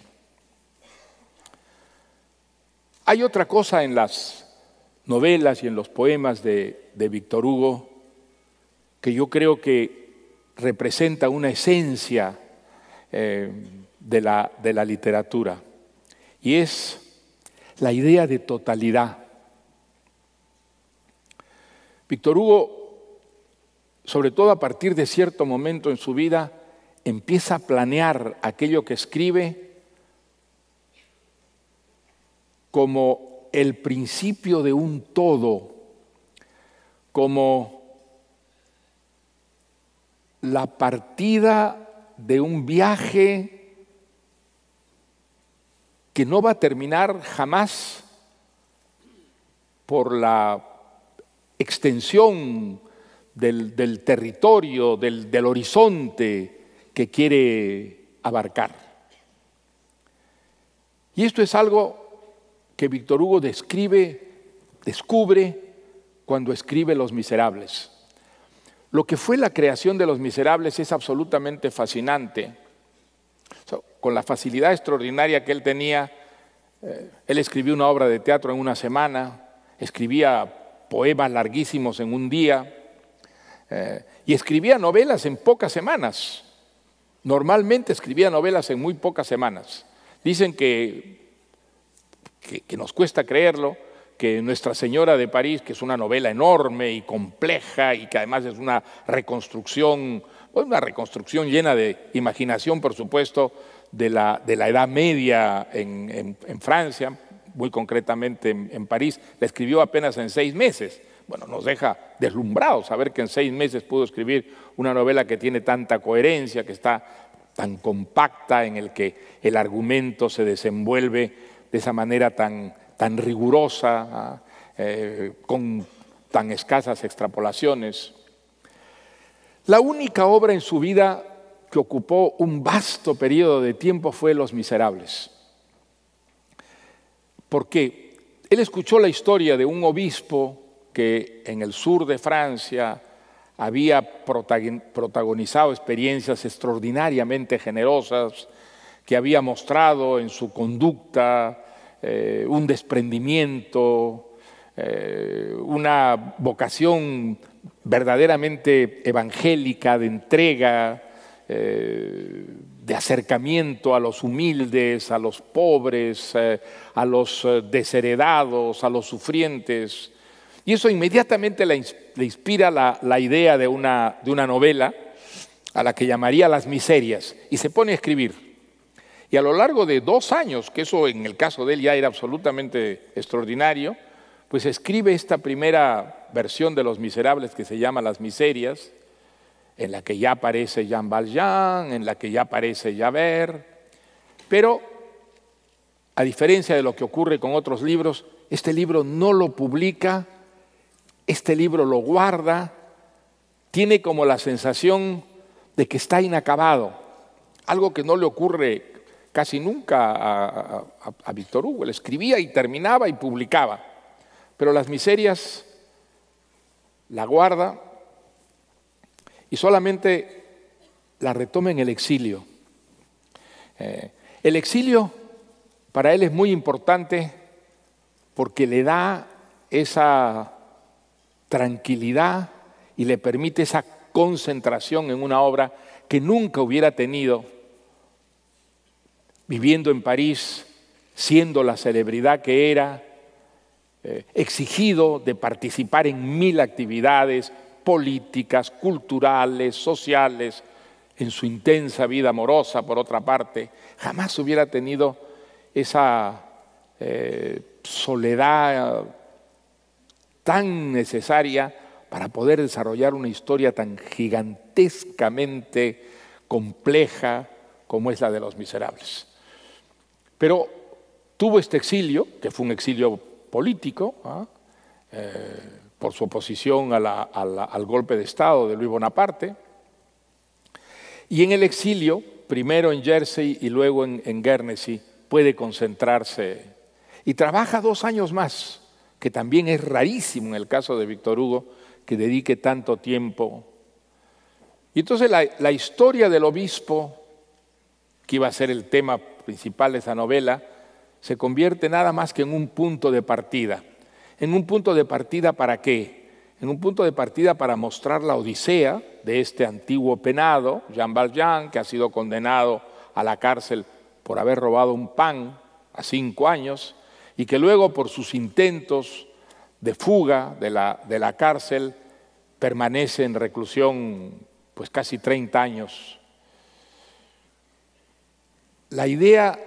Hay otra cosa en las novelas y en los poemas de, de Víctor Hugo que yo creo que representa una esencia eh, de, la, de la literatura. Y es la idea de totalidad. Víctor Hugo, sobre todo a partir de cierto momento en su vida, empieza a planear aquello que escribe como el principio de un todo, como la partida de un viaje que no va a terminar jamás por la extensión del, territorio, del, del horizonte que quiere abarcar. Y esto es algo que Víctor Hugo describe, descubre cuando escribe Los Miserables. Lo que fue la creación de los miserables es absolutamente fascinante. con la facilidad extraordinaria que él tenía, eh, él escribió una obra de teatro en una semana, escribía poemas larguísimos en un día eh, y escribía novelas en pocas semanas. Normalmente escribía novelas en muy pocas semanas. Dicen que, que nos cuesta creerlo, que Nuestra Señora de París, que es una novela enorme y compleja y que además es una reconstrucción, una reconstrucción llena de imaginación, por supuesto, de la, de la Edad Media en, Francia, muy concretamente en, en, París, la escribió apenas en seis meses. Bueno, nos deja deslumbrados saber que en seis meses pudo escribir una novela que tiene tanta coherencia, que está tan compacta, en el que el argumento se desenvuelve de esa manera tan, tan rigurosa, ah, eh, con tan escasas extrapolaciones. La única obra en su vida que ocupó un vasto periodo de tiempo fue Los Miserables. Porque él escuchó la historia de un obispo que en el sur de Francia había protagonizado experiencias extraordinariamente generosas, que había mostrado en su conducta eh, un desprendimiento, eh, una vocación verdaderamente evangélica, de entrega, eh, de acercamiento a los humildes, a los pobres, a los desheredados, a los sufrientes. Y eso inmediatamente le, inspira la, la idea de una, de una novela a la que llamaría Las Miserias, y se pone a escribir. Y a lo largo de dos años, que eso en el caso de él ya era absolutamente extraordinario, pues escribe esta primera versión de Los Miserables que se llama Las Miserias, en la que ya aparece Jean Valjean, en la que ya aparece Javert, pero a diferencia de lo que ocurre con otros libros, este libro no lo publica, este libro lo guarda, tiene como la sensación de que está inacabado, algo que no le ocurre casi nunca a, Victor Víctor Hugo. Él escribía y terminaba y publicaba. Pero las miserias la guarda y solamente la retoma en el exilio. Eh, el exilio para él es muy importante porque le da esa tranquilidad y le permite esa concentración en una obra que nunca hubiera tenido viviendo en París, siendo la celebridad que era, eh, exigido de participar en mil actividades políticas, culturales, sociales, en su intensa vida amorosa, por otra parte, jamás hubiera tenido esa eh, soledad tan necesaria para poder desarrollar una historia tan gigantescamente compleja como es la de los miserables. Pero tuvo este exilio, que fue un exilio político, ¿ah? eh, por su oposición al golpe de Estado de Luis Bonaparte, y en el exilio, primero en Jersey y luego en, Guernsey, puede concentrarse y trabaja dos años más, que también es rarísimo en el caso de Víctor Hugo, que dedique tanto tiempo. Y entonces la, la historia del obispo, que iba a ser el tema principal de esa novela, se convierte nada más que en un punto de partida. ¿En un punto de partida para qué? En un punto de partida para mostrar la odisea de este antiguo penado, Jean Valjean, que ha sido condenado a la cárcel por haber robado un pan a cinco años y que luego por sus intentos de fuga de la, de la cárcel permanece en reclusión pues casi 30 años la idea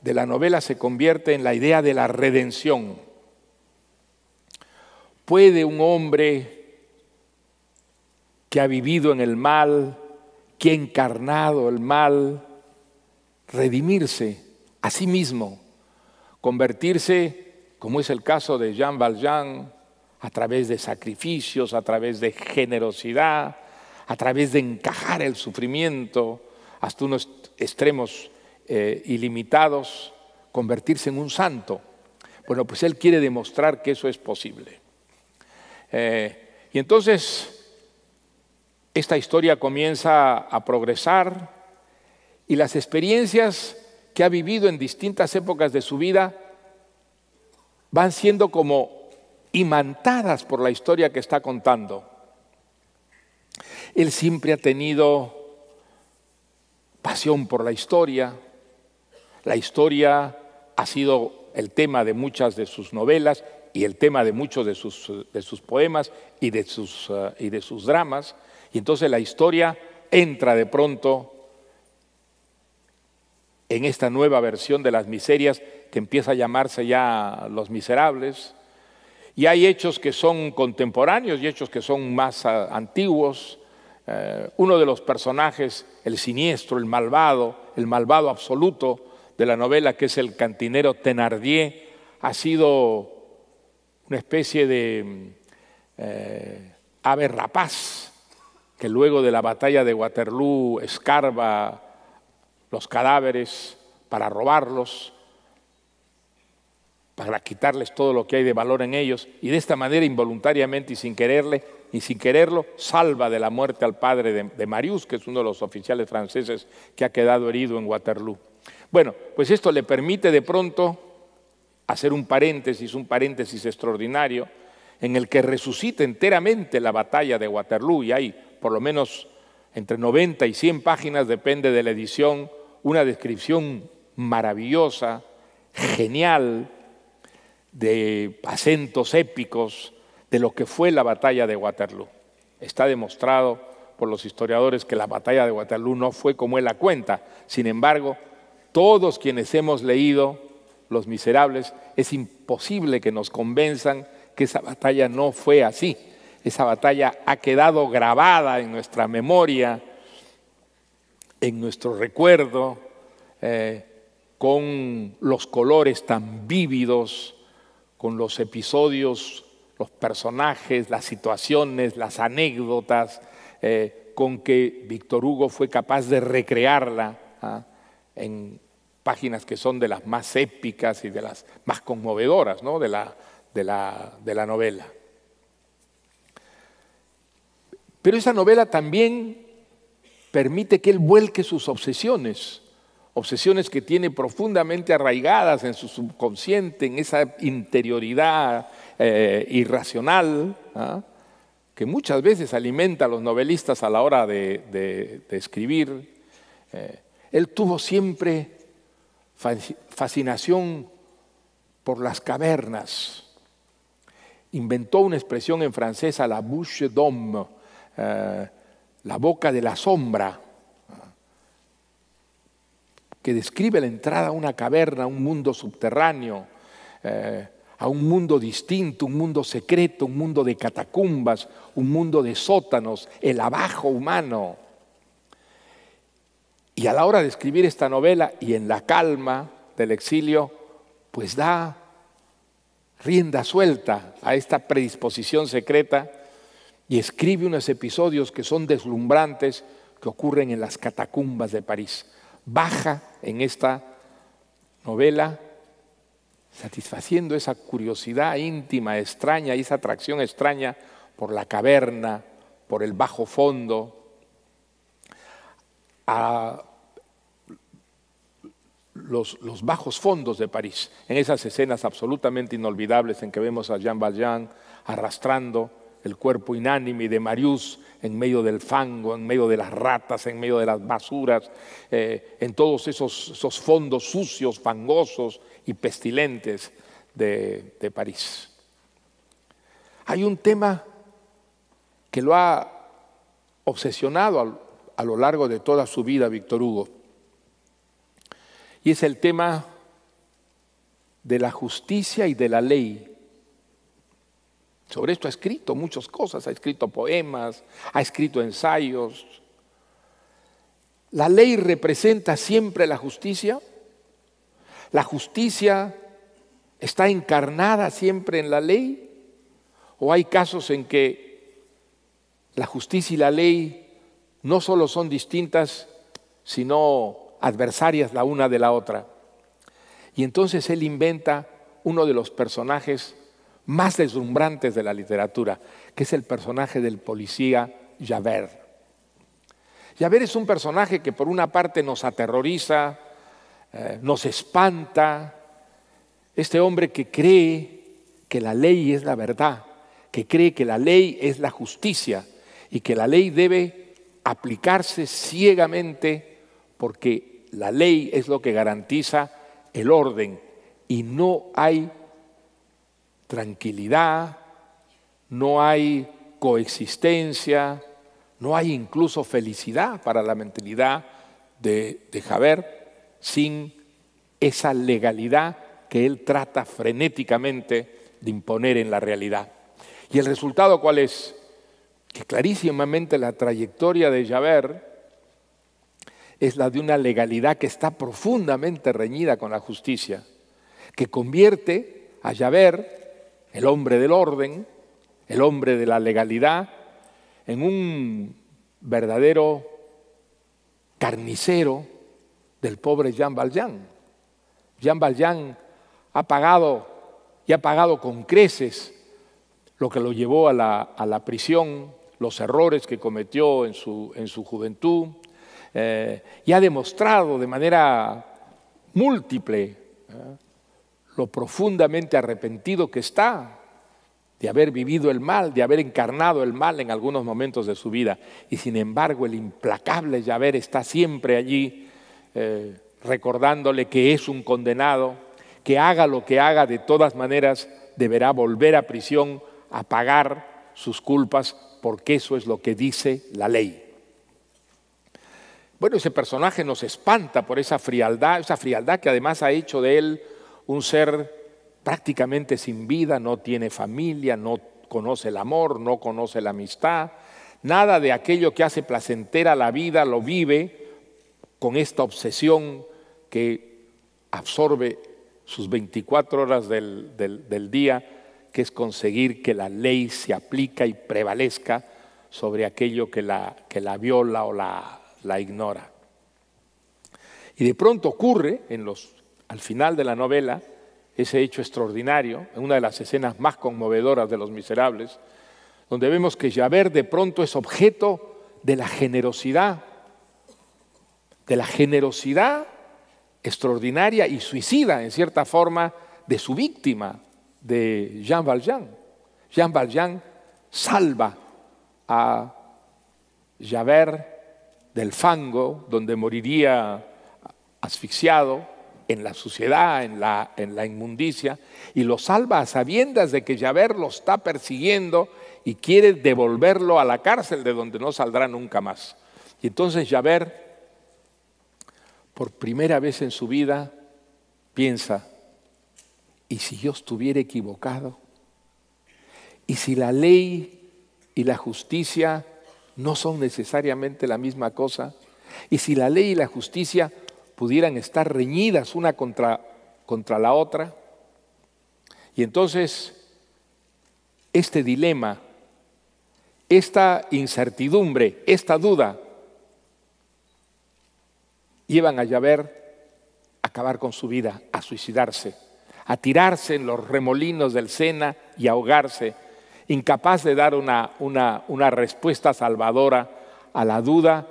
de la novela se convierte en la idea de la redención. ¿Puede un hombre que ha vivido en el mal, que ha encarnado el mal, redimirse a sí mismo, convertirse, como es el caso de Jean Valjean, a través de sacrificios, a través de generosidad, a través de encajar el sufrimiento hasta unos extremos eh, ilimitados convertirse en un santo. Bueno, pues Él quiere demostrar que eso es posible. Eh, y entonces esta historia comienza a progresar y las experiencias que ha vivido en distintas épocas de su vida van siendo como imantadas por la historia que está contando. Él siempre ha tenido pasión por la historia, la historia ha sido el tema de muchas de sus novelas y el tema de muchos de sus, poemas y de sus, eh, y de sus dramas. Y entonces la historia entra de pronto en esta nueva versión de las miserias que empieza a llamarse ya Los Miserables. Y hay hechos que son contemporáneos y hechos que son más eh, antiguos. Eh, uno de los personajes, el siniestro, el malvado, el malvado absoluto, de la novela, que es el cantinero Thenardier, ha sido una especie de mm, eh, ave rapaz que luego de la batalla de Waterloo escarba los cadáveres para robarlos, para quitarles todo lo que hay de valor en ellos, y de esta manera involuntariamente y sin quererle y sin quererlo salva de la muerte al padre de Marius, que es uno de los oficiales franceses que ha quedado herido en Waterloo. Bueno, pues esto le permite de pronto hacer un paréntesis, un paréntesis extraordinario, en el que resucita enteramente la batalla de Waterloo y hay por lo menos entre 90 y 100 páginas, depende de la edición, una descripción maravillosa, genial, de acentos épicos de lo que fue la batalla de Waterloo. Está demostrado por los historiadores que la batalla de Waterloo no fue como él la cuenta, sin embargo, todos quienes hemos leído Los Miserables, es imposible que nos convenzan que esa batalla no fue así. Esa batalla ha quedado grabada en nuestra memoria, en nuestro recuerdo, eh, con los colores tan vívidos, con los episodios, los personajes, las situaciones, las anécdotas, eh, con que Víctor Hugo fue capaz de recrearla ¿ah? en páginas que son de las más épicas y de las más conmovedoras de, la, de, la, novela. Pero esa novela también permite que él vuelque sus obsesiones, obsesiones que tiene profundamente arraigadas en su subconsciente, en esa interioridad eh, irracional, ¿ah? que muchas veces alimenta a los novelistas a la hora de, escribir. Eh, él tuvo siempre fascinación por las cavernas. Inventó una expresión en francés la bouche d'homme, eh, la boca de la sombra, que describe la entrada a una caverna, a un mundo subterráneo, eh, a un mundo distinto, un mundo secreto, un mundo de catacumbas, un mundo de sótanos, el abajo humano y a la hora de escribir esta novela y en la calma del exilio, pues da rienda suelta a esta predisposición secreta y escribe unos episodios que son deslumbrantes que ocurren en las catacumbas de París. Baja en esta novela satisfaciendo esa curiosidad íntima, extraña, y esa atracción extraña por la caverna, por el bajo fondo, a los, bajos fondos de París, en esas escenas absolutamente inolvidables en que vemos a Jean Valjean arrastrando el cuerpo inánime de Marius en medio del fango, en medio de las ratas, en medio de las basuras, eh, en todos esos, esos, fondos sucios, fangosos y pestilentes de, París. Hay un tema que lo ha obsesionado a, a lo largo de toda su vida Víctor Hugo, y es el tema de la justicia y de la ley. Sobre esto ha escrito muchas cosas, ha escrito poemas, ha escrito ensayos. La ley representa siempre la justicia. La justicia está encarnada siempre en la ley. ¿O hay casos en que la justicia y la ley no solo son distintas, sino adversarias la una de la otra. Y entonces él inventa uno de los personajes más deslumbrantes de la literatura, que es el personaje del policía Javert. Javert es un personaje que por una parte nos aterroriza, eh, nos espanta, este hombre que cree que la ley es la verdad, que cree que la ley es la justicia y que la ley debe aplicarse ciegamente porque la ley es lo que garantiza el orden y no hay tranquilidad, no hay coexistencia, no hay incluso felicidad para la mentalidad de, de Javer sin esa legalidad que él trata frenéticamente de imponer en la realidad. ¿Y el resultado cuál es? Que clarísimamente la trayectoria de Javert es la de una legalidad que está profundamente reñida con la justicia, que convierte a Yaver, el hombre del orden, el hombre de la legalidad, en un verdadero carnicero del pobre Jean Valjean. Jean Valjean ha pagado y ha pagado con creces lo que lo llevó a la, prisión, los errores que cometió en en su juventud, eh, y ha demostrado de manera múltiple ¿eh? lo profundamente arrepentido que está de haber vivido el mal, de haber encarnado el mal en algunos momentos de su vida. Y sin embargo el implacable Yaver está siempre allí eh, recordándole que es un condenado, que haga lo que haga, de todas maneras deberá volver a prisión a pagar sus culpas porque eso es lo que dice la ley. Bueno, ese personaje nos espanta por esa frialdad, esa frialdad que además ha hecho de él un ser prácticamente sin vida, no tiene familia, no conoce el amor, no conoce la amistad, nada de aquello que hace placentera la vida lo vive con esta obsesión que absorbe sus 24 horas del, día, que es conseguir que la ley se aplica y prevalezca sobre aquello que la, que la viola o la la ignora. Y de pronto ocurre, en los, al final de la novela, ese hecho extraordinario, en una de las escenas más conmovedoras de Los Miserables, donde vemos que Javert de pronto es objeto de la generosidad, de la generosidad extraordinaria y suicida, en cierta forma, de su víctima, de Jean Valjean. Jean Valjean salva a Javert del fango, donde moriría asfixiado en la suciedad, en la, en la inmundicia, y lo salva a sabiendas de que Yaver lo está persiguiendo y quiere devolverlo a la cárcel de donde no saldrá nunca más. Y entonces Yaver, por primera vez en su vida, piensa, ¿y si yo estuviera equivocado? ¿Y si la ley y la justicia no son necesariamente la misma cosa, y si la ley y la justicia pudieran estar reñidas una contra, la otra, y entonces este dilema, esta incertidumbre, esta duda, llevan a Yaver a acabar con su vida, a suicidarse, a tirarse en los remolinos del Sena y ahogarse incapaz de dar una, una, respuesta salvadora a la duda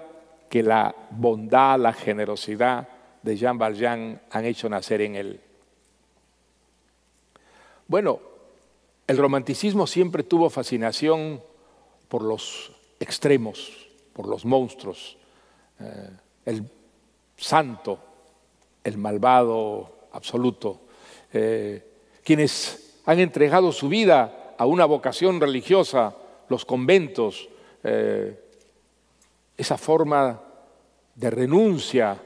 que la bondad, la generosidad de Jean Valjean han hecho nacer en él. Bueno, el romanticismo siempre tuvo fascinación por los extremos, por los monstruos, eh, el santo, el malvado absoluto, eh, quienes han entregado su vida a una vocación religiosa, los conventos, eh, esa forma de renuncia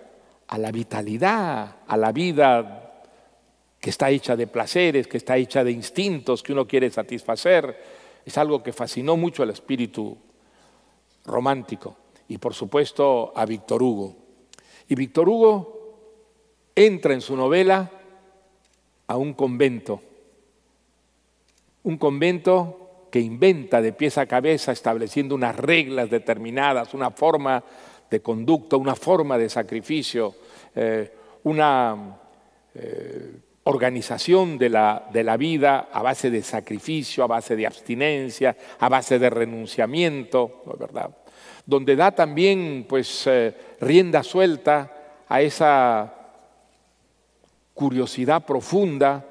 a la vitalidad, a la vida que está hecha de placeres, que está hecha de instintos que uno quiere satisfacer, es algo que fascinó mucho al espíritu romántico y por supuesto a Víctor Hugo. Y Víctor Hugo entra en su novela a un convento un convento que inventa de pies a cabeza, estableciendo unas reglas determinadas, una forma de conducta, una forma de sacrificio, eh, una eh, organización de la, vida a base de sacrificio, a base de abstinencia, a base de renunciamiento, verdad? Donde da también pues, eh, rienda suelta a esa curiosidad profunda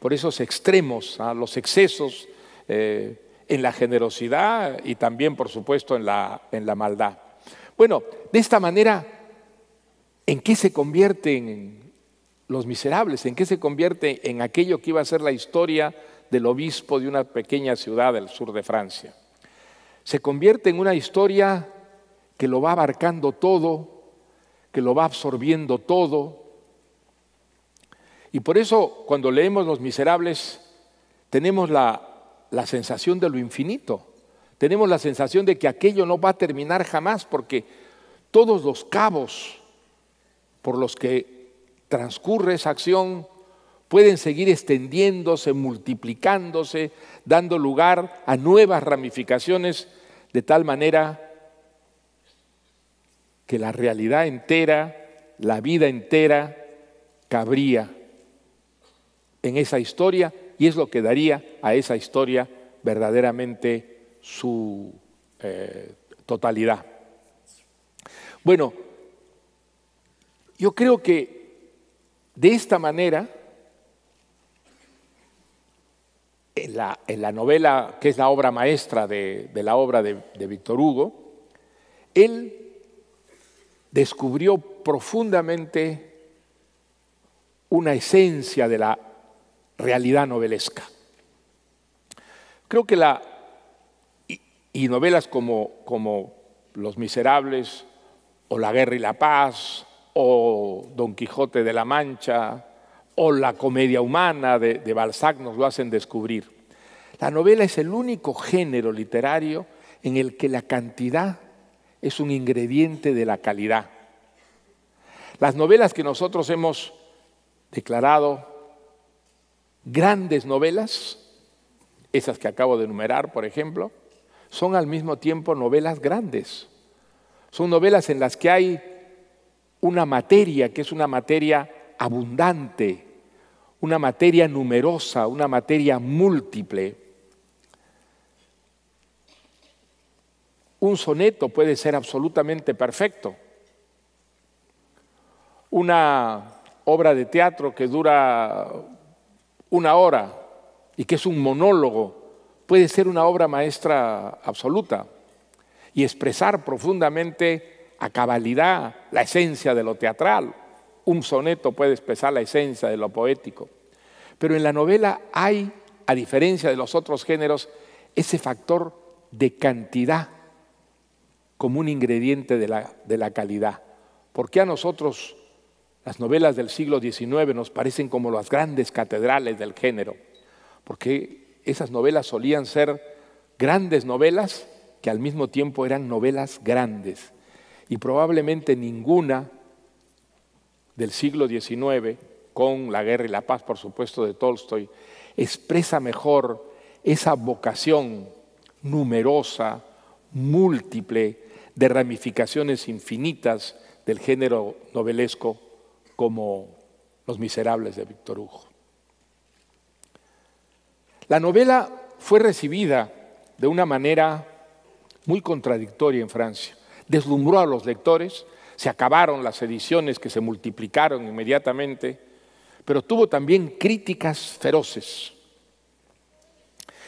por esos extremos, a los excesos eh, en la generosidad y también, por supuesto, en la, en la maldad. Bueno, de esta manera, ¿en qué se convierten los miserables? ¿En qué se convierte en aquello que iba a ser la historia del obispo de una pequeña ciudad del sur de Francia? Se convierte en una historia que lo va abarcando todo, que lo va absorbiendo todo, y por eso cuando leemos Los Miserables tenemos la, sensación de lo infinito, tenemos la sensación de que aquello no va a terminar jamás porque todos los cabos por los que transcurre esa acción pueden seguir extendiéndose, multiplicándose, dando lugar a nuevas ramificaciones, de tal manera que la realidad entera, la vida entera, cabría en esa historia y es lo que daría a esa historia verdaderamente su eh, totalidad. Bueno, yo creo que de esta manera, en la, novela que es la obra maestra de, la obra de Víctor Hugo, él descubrió profundamente una esencia de la realidad novelesca. Creo que la. Y, novelas como, Los Miserables, o La Guerra y la Paz, o Don Quijote de la Mancha, o la comedia humana de, Balzac nos lo hacen descubrir. La novela es el único género literario en el que la cantidad es un ingrediente de la calidad. Las novelas que nosotros hemos declarado Grandes novelas, esas que acabo de enumerar, por ejemplo, son al mismo tiempo novelas grandes. Son novelas en las que hay una materia que es una materia abundante, una materia numerosa, una materia múltiple. Un soneto puede ser absolutamente perfecto. Una obra de teatro que dura una hora y que es un monólogo, puede ser una obra maestra absoluta y expresar profundamente a cabalidad la esencia de lo teatral. Un soneto puede expresar la esencia de lo poético. Pero en la novela hay, a diferencia de los otros géneros, ese factor de cantidad como un ingrediente de la, de la calidad. Porque a nosotros las novelas del siglo XIX nos parecen como las grandes catedrales del género, porque esas novelas solían ser grandes novelas que al mismo tiempo eran novelas grandes. Y probablemente ninguna del siglo XIX, con La Guerra y la Paz, por supuesto, de Tolstoy, expresa mejor esa vocación numerosa, múltiple, de ramificaciones infinitas del género novelesco como Los Miserables de Víctor Hugo. La novela fue recibida de una manera muy contradictoria en Francia. Deslumbró a los lectores, se acabaron las ediciones que se multiplicaron inmediatamente, pero tuvo también críticas feroces.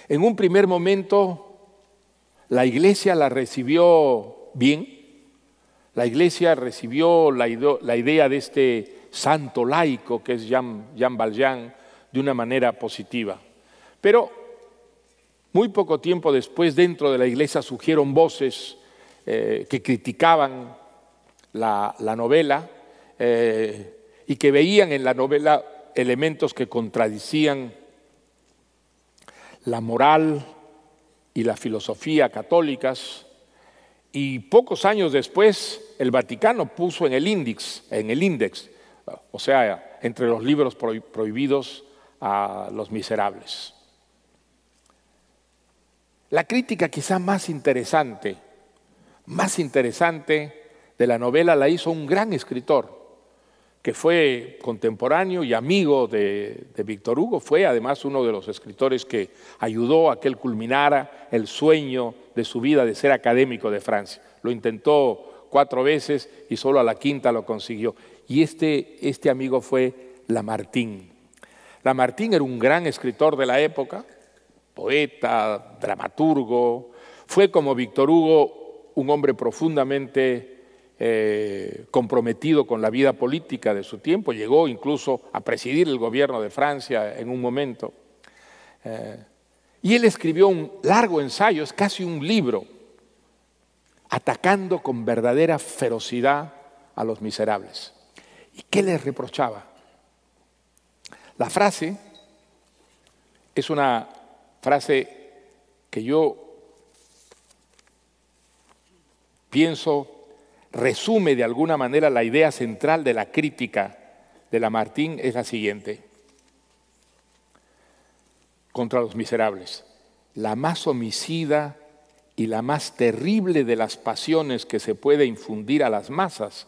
En un primer momento, la iglesia la recibió bien, la iglesia recibió la, la idea de este santo laico que es Jean, Valjean de una manera positiva. Pero muy poco tiempo después dentro de la iglesia surgieron voces eh, que criticaban la, novela eh, y que veían en la novela elementos que contradicían la moral y la filosofía católicas. Y pocos años después, el Vaticano puso en el índice, en el índice o sea, entre los libros prohibidos a los miserables. La crítica quizá más interesante, más interesante de la novela la hizo un gran escritor que fue contemporáneo y amigo de, de Víctor Hugo, fue además uno de los escritores que ayudó a que él culminara el sueño de su vida de ser académico de Francia. Lo intentó cuatro veces y solo a la quinta lo consiguió. Y este, este, amigo fue Lamartine. Lamartine era un gran escritor de la época, poeta, dramaturgo, fue como Víctor Hugo un hombre profundamente eh, comprometido con la vida política de su tiempo, llegó incluso a presidir el gobierno de Francia en un momento. Eh, y él escribió un largo ensayo, es casi un libro, atacando con verdadera ferocidad a los miserables. ¿Y qué le reprochaba? La frase es una frase que yo pienso resume de alguna manera la idea central de la crítica de Martín, es la siguiente. Contra los miserables, la más homicida y la más terrible de las pasiones que se puede infundir a las masas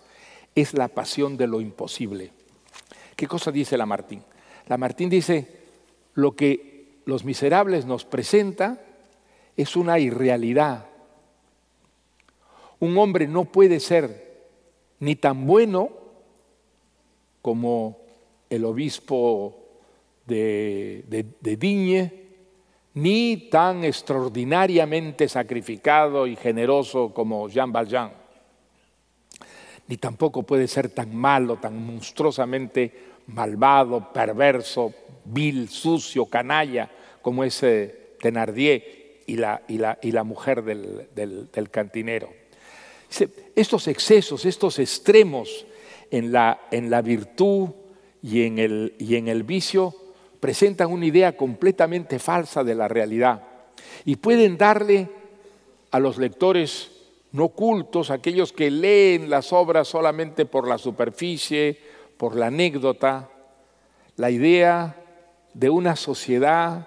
es la pasión de lo imposible. ¿Qué cosa dice la La Martín dice, lo que los miserables nos presenta es una irrealidad. Un hombre no puede ser ni tan bueno como el obispo de, de, de Digne, ni tan extraordinariamente sacrificado y generoso como Jean Valjean ni tampoco puede ser tan malo, tan monstruosamente malvado, perverso, vil, sucio, canalla, como es eh, Thenardier y la, mujer del, cantinero. Estos excesos, estos extremos en la, virtud y en el vicio presentan una idea completamente falsa de la realidad y pueden darle a los lectores no cultos, aquellos que leen las obras solamente por la superficie, por la anécdota, la idea de una sociedad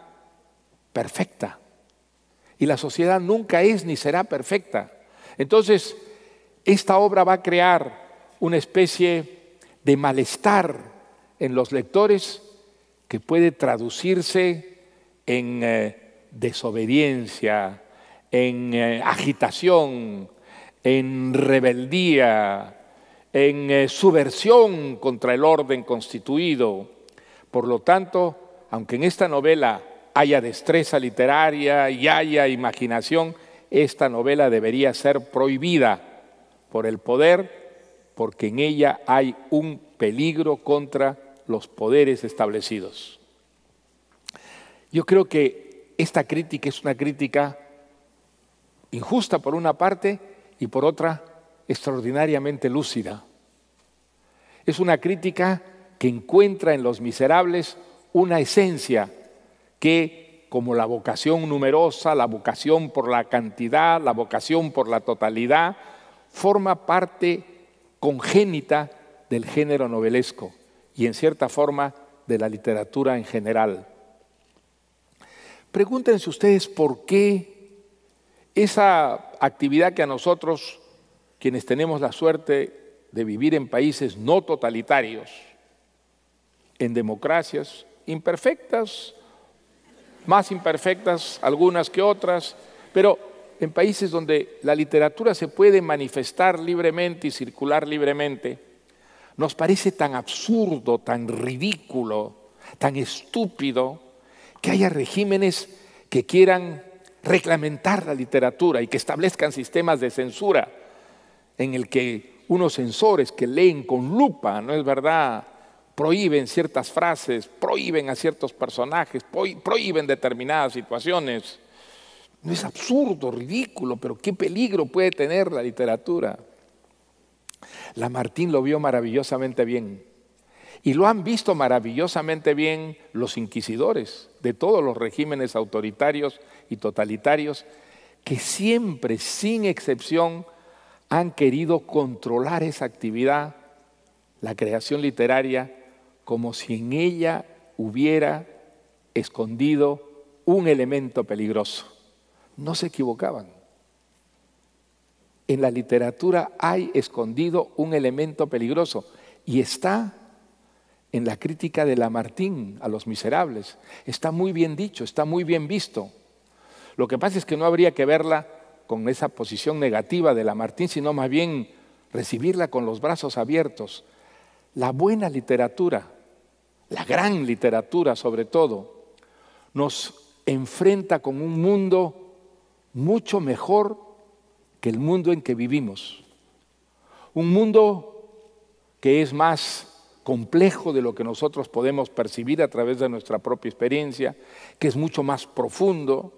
perfecta. Y la sociedad nunca es ni será perfecta. Entonces, esta obra va a crear una especie de malestar en los lectores que puede traducirse en eh, desobediencia, en eh, agitación, en rebeldía, en eh, subversión contra el orden constituido. Por lo tanto, aunque en esta novela haya destreza literaria y haya imaginación, esta novela debería ser prohibida por el poder porque en ella hay un peligro contra los poderes establecidos. Yo creo que esta crítica es una crítica injusta por una parte y por otra extraordinariamente lúcida. Es una crítica que encuentra en los miserables una esencia que, como la vocación numerosa, la vocación por la cantidad, la vocación por la totalidad, forma parte congénita del género novelesco y en cierta forma de la literatura en general. Pregúntense ustedes por qué esa actividad que a nosotros, quienes tenemos la suerte de vivir en países no totalitarios, en democracias imperfectas, más imperfectas algunas que otras, pero en países donde la literatura se puede manifestar libremente y circular libremente, nos parece tan absurdo, tan ridículo, tan estúpido, que haya regímenes que quieran reglamentar la literatura y que establezcan sistemas de censura en el que unos censores que leen con lupa, ¿no es verdad? Prohíben ciertas frases, prohíben a ciertos personajes, prohíben determinadas situaciones. No es absurdo, ridículo, pero qué peligro puede tener la literatura. La lo vio maravillosamente bien. Y lo han visto maravillosamente bien los inquisidores de todos los regímenes autoritarios y totalitarios que siempre, sin excepción, han querido controlar esa actividad, la creación literaria, como si en ella hubiera escondido un elemento peligroso. No se equivocaban. En la literatura hay escondido un elemento peligroso y está en la crítica de Lamartine a los miserables. Está muy bien dicho, está muy bien visto. Lo que pasa es que no habría que verla con esa posición negativa de Lamartine, sino más bien recibirla con los brazos abiertos. La buena literatura, la gran literatura sobre todo, nos enfrenta con un mundo mucho mejor que el mundo en que vivimos. Un mundo que es más complejo de lo que nosotros podemos percibir a través de nuestra propia experiencia, que es mucho más profundo,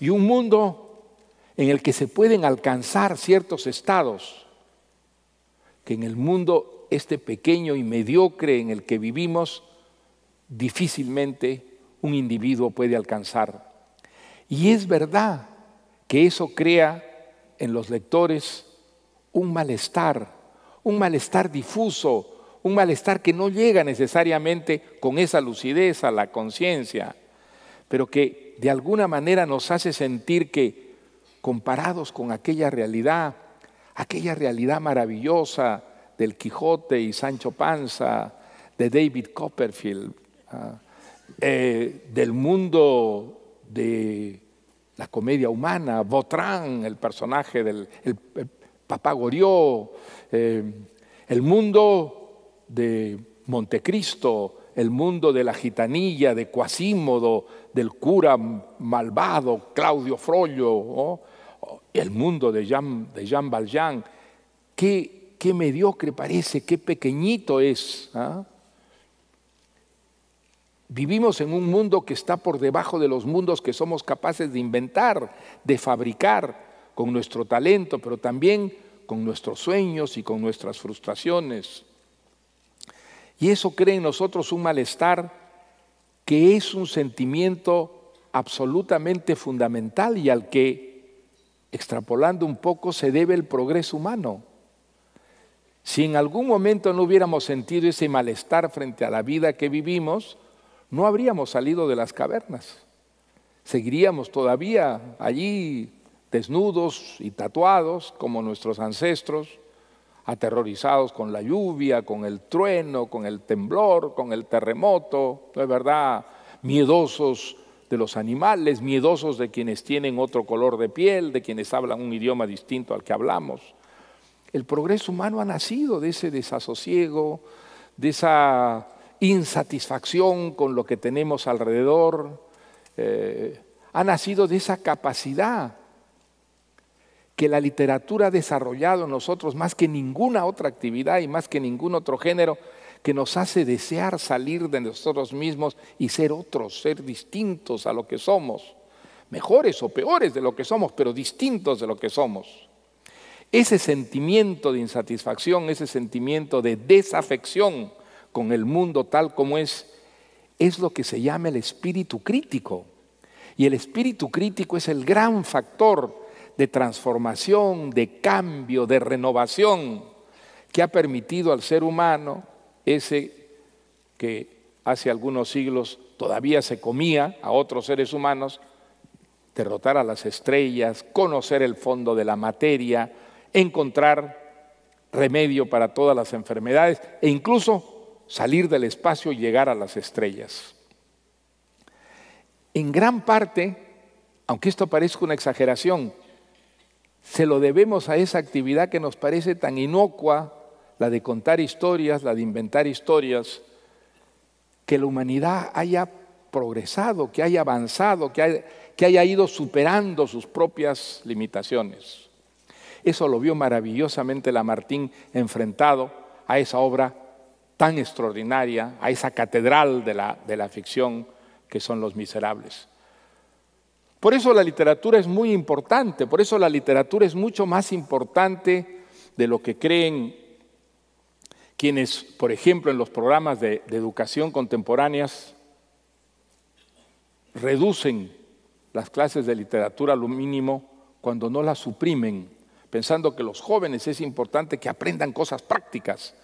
y un mundo en el que se pueden alcanzar ciertos estados, que en el mundo este pequeño y mediocre en el que vivimos, difícilmente un individuo puede alcanzar. Y es verdad que eso crea en los lectores un malestar, un malestar difuso, un malestar que no llega necesariamente con esa lucidez a la conciencia, pero que de alguna manera nos hace sentir que comparados con aquella realidad, aquella realidad maravillosa del Quijote y Sancho Panza, de David Copperfield, ah, eh, del mundo de la comedia humana, Botrán, el personaje del papá Gorió, eh, el mundo de Montecristo, el mundo de la gitanilla, de Quasímodo, del cura malvado Claudio Frollo, el mundo de Jean, de Valjean. Qué, mediocre parece, qué pequeñito es. ¿ah? Vivimos en un mundo que está por debajo de los mundos que somos capaces de inventar, de fabricar con nuestro talento, pero también con nuestros sueños y con nuestras frustraciones. Y eso crea en nosotros un malestar que es un sentimiento absolutamente fundamental y al que, extrapolando un poco, se debe el progreso humano. Si en algún momento no hubiéramos sentido ese malestar frente a la vida que vivimos, no habríamos salido de las cavernas. Seguiríamos todavía allí desnudos y tatuados como nuestros ancestros, aterrorizados con la lluvia, con el trueno, con el temblor, con el terremoto, de verdad, miedosos de los animales, miedosos de quienes tienen otro color de piel, de quienes hablan un idioma distinto al que hablamos. El progreso humano ha nacido de ese desasosiego, de esa insatisfacción con lo que tenemos alrededor, eh, ha nacido de esa capacidad que la literatura ha desarrollado en nosotros más que ninguna otra actividad y más que ningún otro género, que nos hace desear salir de nosotros mismos y ser otros, ser distintos a lo que somos, mejores o peores de lo que somos, pero distintos de lo que somos. Ese sentimiento de insatisfacción, ese sentimiento de desafección con el mundo tal como es, es lo que se llama el espíritu crítico. Y el espíritu crítico es el gran factor de transformación, de cambio, de renovación que ha permitido al ser humano ese que hace algunos siglos todavía se comía a otros seres humanos, derrotar a las estrellas, conocer el fondo de la materia, encontrar remedio para todas las enfermedades e incluso salir del espacio y llegar a las estrellas. En gran parte, aunque esto parezca una exageración, se lo debemos a esa actividad que nos parece tan inocua, la de contar historias, la de inventar historias, que la humanidad haya progresado, que haya avanzado, que haya, ido superando sus propias limitaciones. Eso lo vio maravillosamente Lamartine enfrentado a esa obra tan extraordinaria, a esa catedral de la ficción que son Los Miserables. Por eso la literatura es muy importante, por eso la literatura es mucho más importante de lo que creen quienes, por ejemplo, en los programas de, educación contemporáneas reducen las clases de literatura a lo mínimo cuando no las suprimen, pensando que los jóvenes es importante que aprendan cosas prácticas,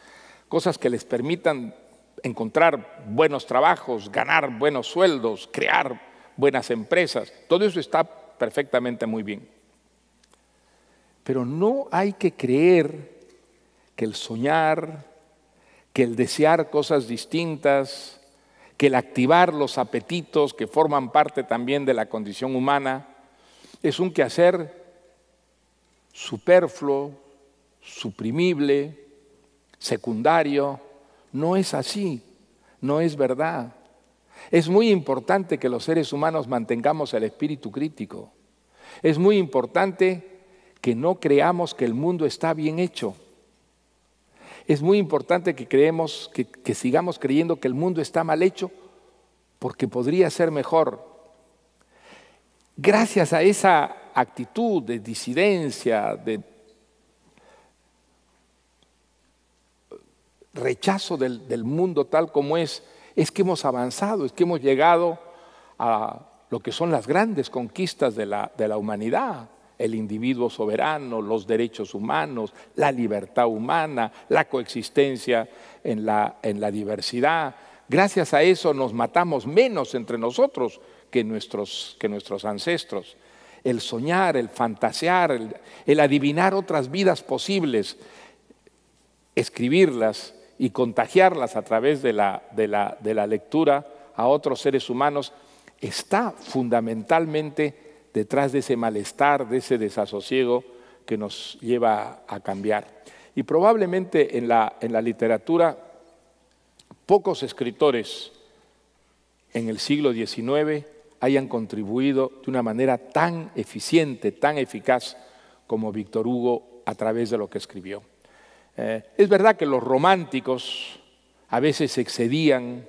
cosas que les permitan encontrar buenos trabajos, ganar buenos sueldos, crear buenas empresas. Todo eso está perfectamente muy bien. Pero no hay que creer que el soñar, que el desear cosas distintas, que el activar los apetitos que forman parte también de la condición humana, es un quehacer superfluo, suprimible, secundario. No es así, no es verdad. Es muy importante que los seres humanos mantengamos el espíritu crítico. Es muy importante que no creamos que el mundo está bien hecho. Es muy importante que creemos, que, sigamos creyendo que el mundo está mal hecho porque podría ser mejor. Gracias a esa actitud de disidencia, de rechazo del mundo tal como es, es que hemos avanzado, es que hemos llegado a lo que son las grandes conquistas de la, humanidad, el individuo soberano, los derechos humanos, la libertad humana, la coexistencia en la, diversidad. Gracias a eso nos matamos menos entre nosotros que nuestros, ancestros. El soñar, el fantasear, el adivinar otras vidas posibles, escribirlas y contagiarlas a través de la, de la, lectura a otros seres humanos, está fundamentalmente detrás de ese malestar, de ese desasosiego que nos lleva a cambiar. Y probablemente en la, en la literatura, pocos escritores en el siglo XIX hayan contribuido de una manera tan eficiente, tan eficaz como Víctor Hugo a través de lo que escribió. Eh, es verdad que los románticos a veces excedían,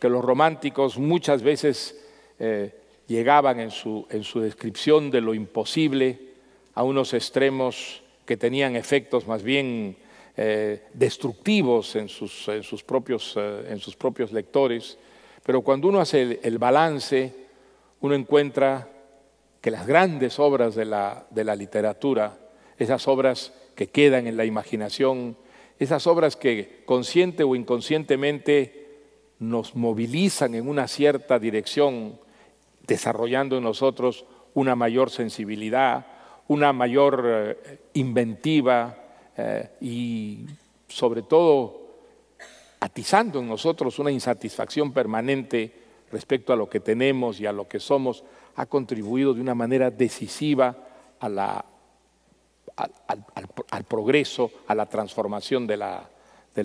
que los románticos muchas veces eh, llegaban en su, descripción de lo imposible a unos extremos que tenían efectos más bien eh, destructivos en sus, propios, en sus, propios, lectores, pero cuando uno hace el, balance, uno encuentra que las grandes obras de la, literatura, esas obras que quedan en la imaginación, esas obras que consciente o inconscientemente nos movilizan en una cierta dirección, desarrollando en nosotros una mayor sensibilidad, una mayor eh, inventiva eh, y sobre todo atizando en nosotros una insatisfacción permanente respecto a lo que tenemos y a lo que somos, ha contribuido de una manera decisiva a la al, progreso, a la transformación de la,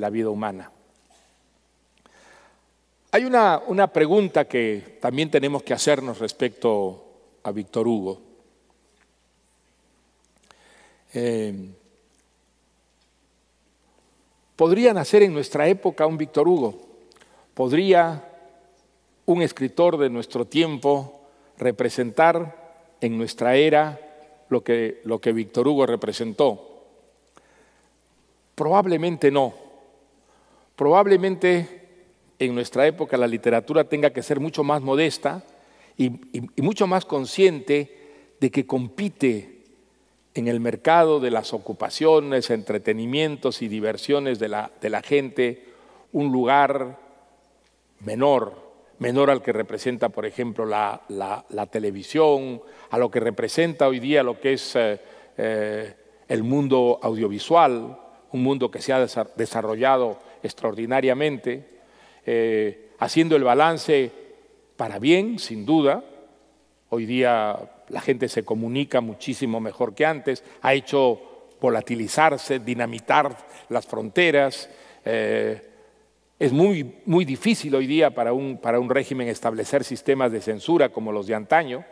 vida humana. Hay una, pregunta que también tenemos que hacernos respecto a Víctor Hugo. Eh, ¿Podría nacer en nuestra época un Víctor Hugo? ¿Podría un escritor de nuestro tiempo representar en nuestra era lo que, Víctor Hugo representó? Probablemente no. Probablemente en nuestra época la literatura tenga que ser mucho más modesta y, mucho más consciente de que compite en el mercado de las ocupaciones, entretenimientos y diversiones de la gente un lugar menor menor al que representa, por ejemplo, la, televisión, a lo que representa hoy día lo que es eh, eh, el mundo audiovisual, un mundo que se ha desarrollado extraordinariamente, eh, haciendo el balance para bien, sin duda. Hoy día la gente se comunica muchísimo mejor que antes, ha hecho volatilizarse, dinamitar las fronteras. Es muy, muy difícil hoy día para un, para un régimen establecer sistemas de censura como los de antaño,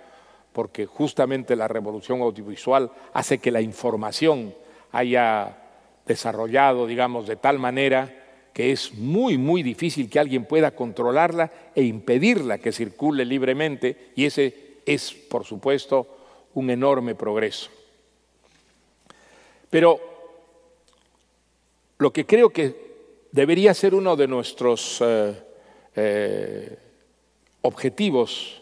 porque justamente la revolución audiovisual hace que la información haya desarrollado, digamos, de tal manera que es muy, muy difícil que alguien pueda controlarla e impedirla que circule libremente, y ese es, por supuesto, un enorme progreso. Pero lo que creo que debería ser uno de nuestros eh, eh, objetivos,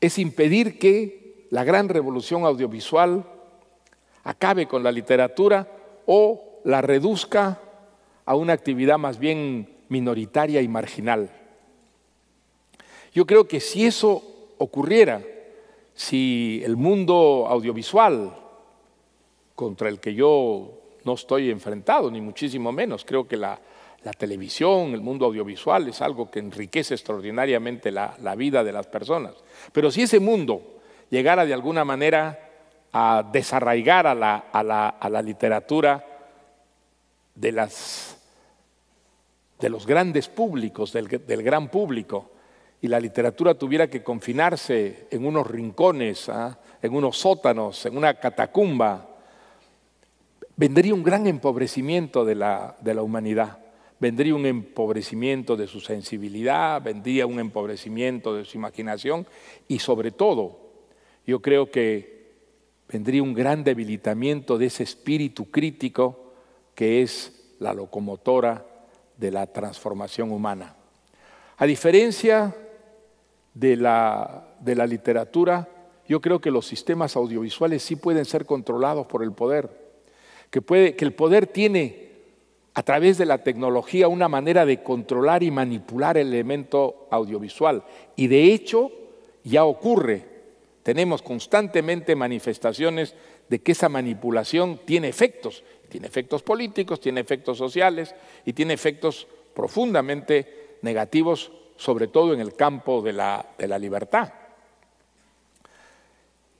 es impedir que la gran revolución audiovisual acabe con la literatura o la reduzca a una actividad más bien minoritaria y marginal. Yo creo que si eso ocurriera, si el mundo audiovisual, contra el que yo no estoy enfrentado, ni muchísimo menos. Creo que la, televisión, el mundo audiovisual es algo que enriquece extraordinariamente la, vida de las personas. Pero si ese mundo llegara de alguna manera a desarraigar a la, literatura de, los grandes públicos, del, gran público, y la literatura tuviera que confinarse en unos rincones, ¿ah? en unos sótanos, en una catacumba, vendría un gran empobrecimiento de la, humanidad vendría un empobrecimiento de su sensibilidad, vendría un empobrecimiento de su imaginación y sobre todo yo creo que vendría un gran debilitamiento de ese espíritu crítico que es la locomotora de la transformación humana. A diferencia de la, de la literatura, yo creo que los sistemas audiovisuales sí pueden ser controlados por el poder que, el poder tiene a través de la tecnología una manera de controlar y manipular el elemento audiovisual. Y de hecho ya ocurre. Tenemos constantemente manifestaciones de que esa manipulación tiene efectos. Tiene efectos políticos, tiene efectos sociales y tiene efectos profundamente negativos, sobre todo en el campo de la libertad.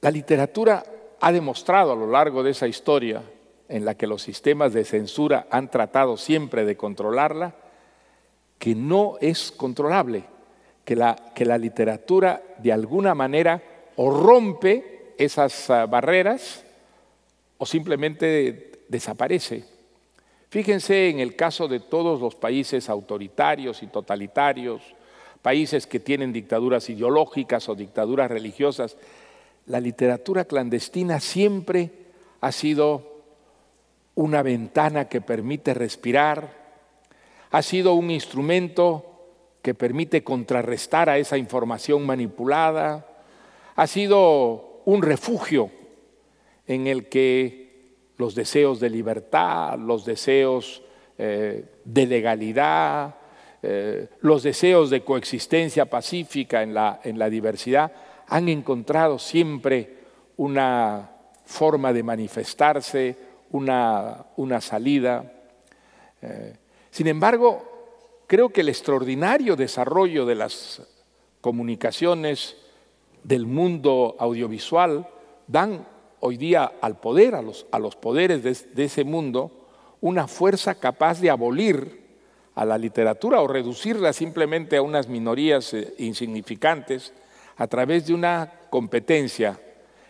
La literatura ha demostrado a lo largo de esa historia en la que los sistemas de censura han tratado siempre de controlarla, que no es controlable, que la, que la literatura de alguna manera o rompe esas ah, barreras o simplemente desaparece. Fíjense en el caso de todos los países autoritarios y totalitarios, países que tienen dictaduras ideológicas o dictaduras religiosas, la literatura clandestina siempre ha sido una ventana que permite respirar, ha sido un instrumento que permite contrarrestar a esa información manipulada, ha sido un refugio en el que los deseos de libertad, los deseos eh, de legalidad, eh, los deseos de coexistencia pacífica en la diversidad, han encontrado siempre una forma de manifestarse, una, salida. Eh, sin embargo, creo que el extraordinario desarrollo de las comunicaciones del mundo audiovisual dan hoy día al poder, a los, poderes de ese mundo, una fuerza capaz de abolir a la literatura o reducirla simplemente a unas minorías eh, insignificantes a través de una competencia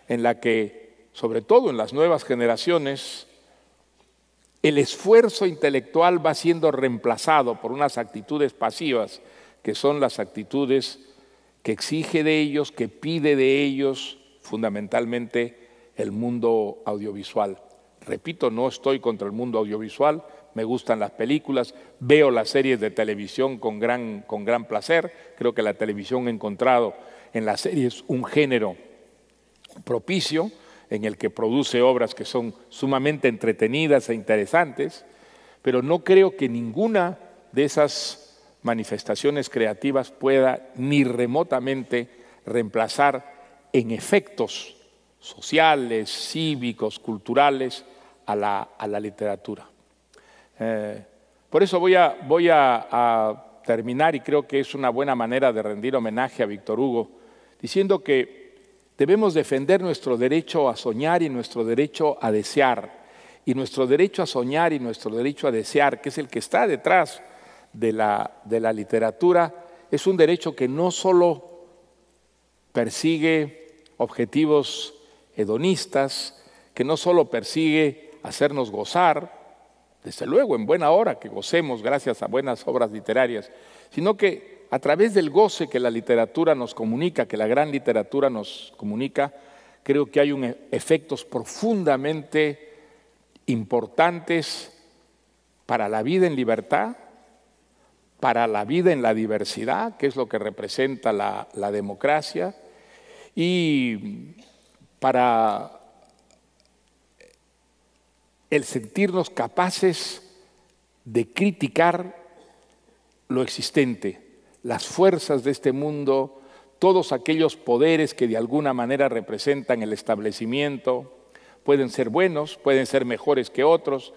en la que sobre todo en las nuevas generaciones, el esfuerzo intelectual va siendo reemplazado por unas actitudes pasivas, que son las actitudes que exige de ellos, que pide de ellos fundamentalmente el mundo audiovisual. Repito, no estoy contra el mundo audiovisual, me gustan las películas, veo las series de televisión con gran, con gran placer, creo que la televisión ha encontrado en las series un género propicio, en el que produce obras que son sumamente entretenidas e interesantes, pero no creo que ninguna de esas manifestaciones creativas pueda ni remotamente reemplazar en efectos sociales, cívicos, culturales a la, literatura. Eh, por eso voy, a, voy a terminar, y creo que es una buena manera de rendir homenaje a Víctor Hugo, diciendo que Debemos defender nuestro derecho a soñar y nuestro derecho a desear. Y nuestro derecho a soñar y nuestro derecho a desear, que es el que está detrás de la, de la literatura, es un derecho que no solo persigue objetivos hedonistas, que no solo persigue hacernos gozar, desde luego en buena hora que gocemos gracias a buenas obras literarias, sino que a través del goce que la literatura nos comunica, que la gran literatura nos comunica, creo que hay e-, efectos profundamente importantes para la vida en libertad, para la vida en la diversidad, que es lo que representa la democracia, y para el sentirnos capaces de criticar lo existente las fuerzas de este mundo, todos aquellos poderes que de alguna manera representan el establecimiento, pueden ser buenos, pueden ser mejores que otros,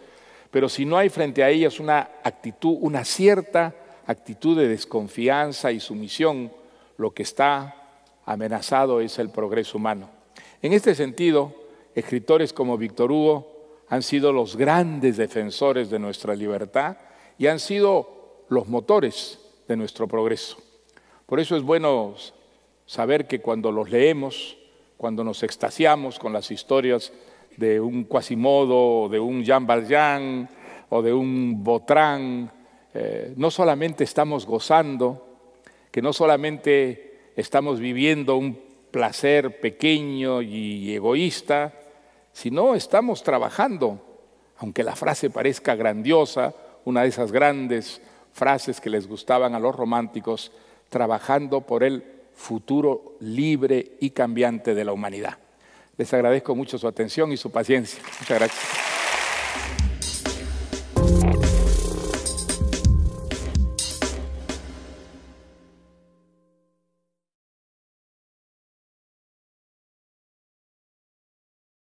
pero si no hay frente a ellas una actitud, una cierta actitud de desconfianza y sumisión, lo que está amenazado es el progreso humano. En este sentido, escritores como Víctor Hugo han sido los grandes defensores de nuestra libertad y han sido los motores de nuestro progreso. Por eso es bueno saber que cuando los leemos, cuando nos extasiamos con las historias de un Quasimodo, de un Jean Valjean o de un Botrán, eh, no solamente estamos gozando, que no solamente estamos viviendo un placer pequeño y egoísta, sino estamos trabajando, aunque la frase parezca grandiosa, una de esas grandes frases que les gustaban a los románticos, trabajando por el futuro libre y cambiante de la humanidad. Les agradezco mucho su atención y su paciencia. Muchas gracias.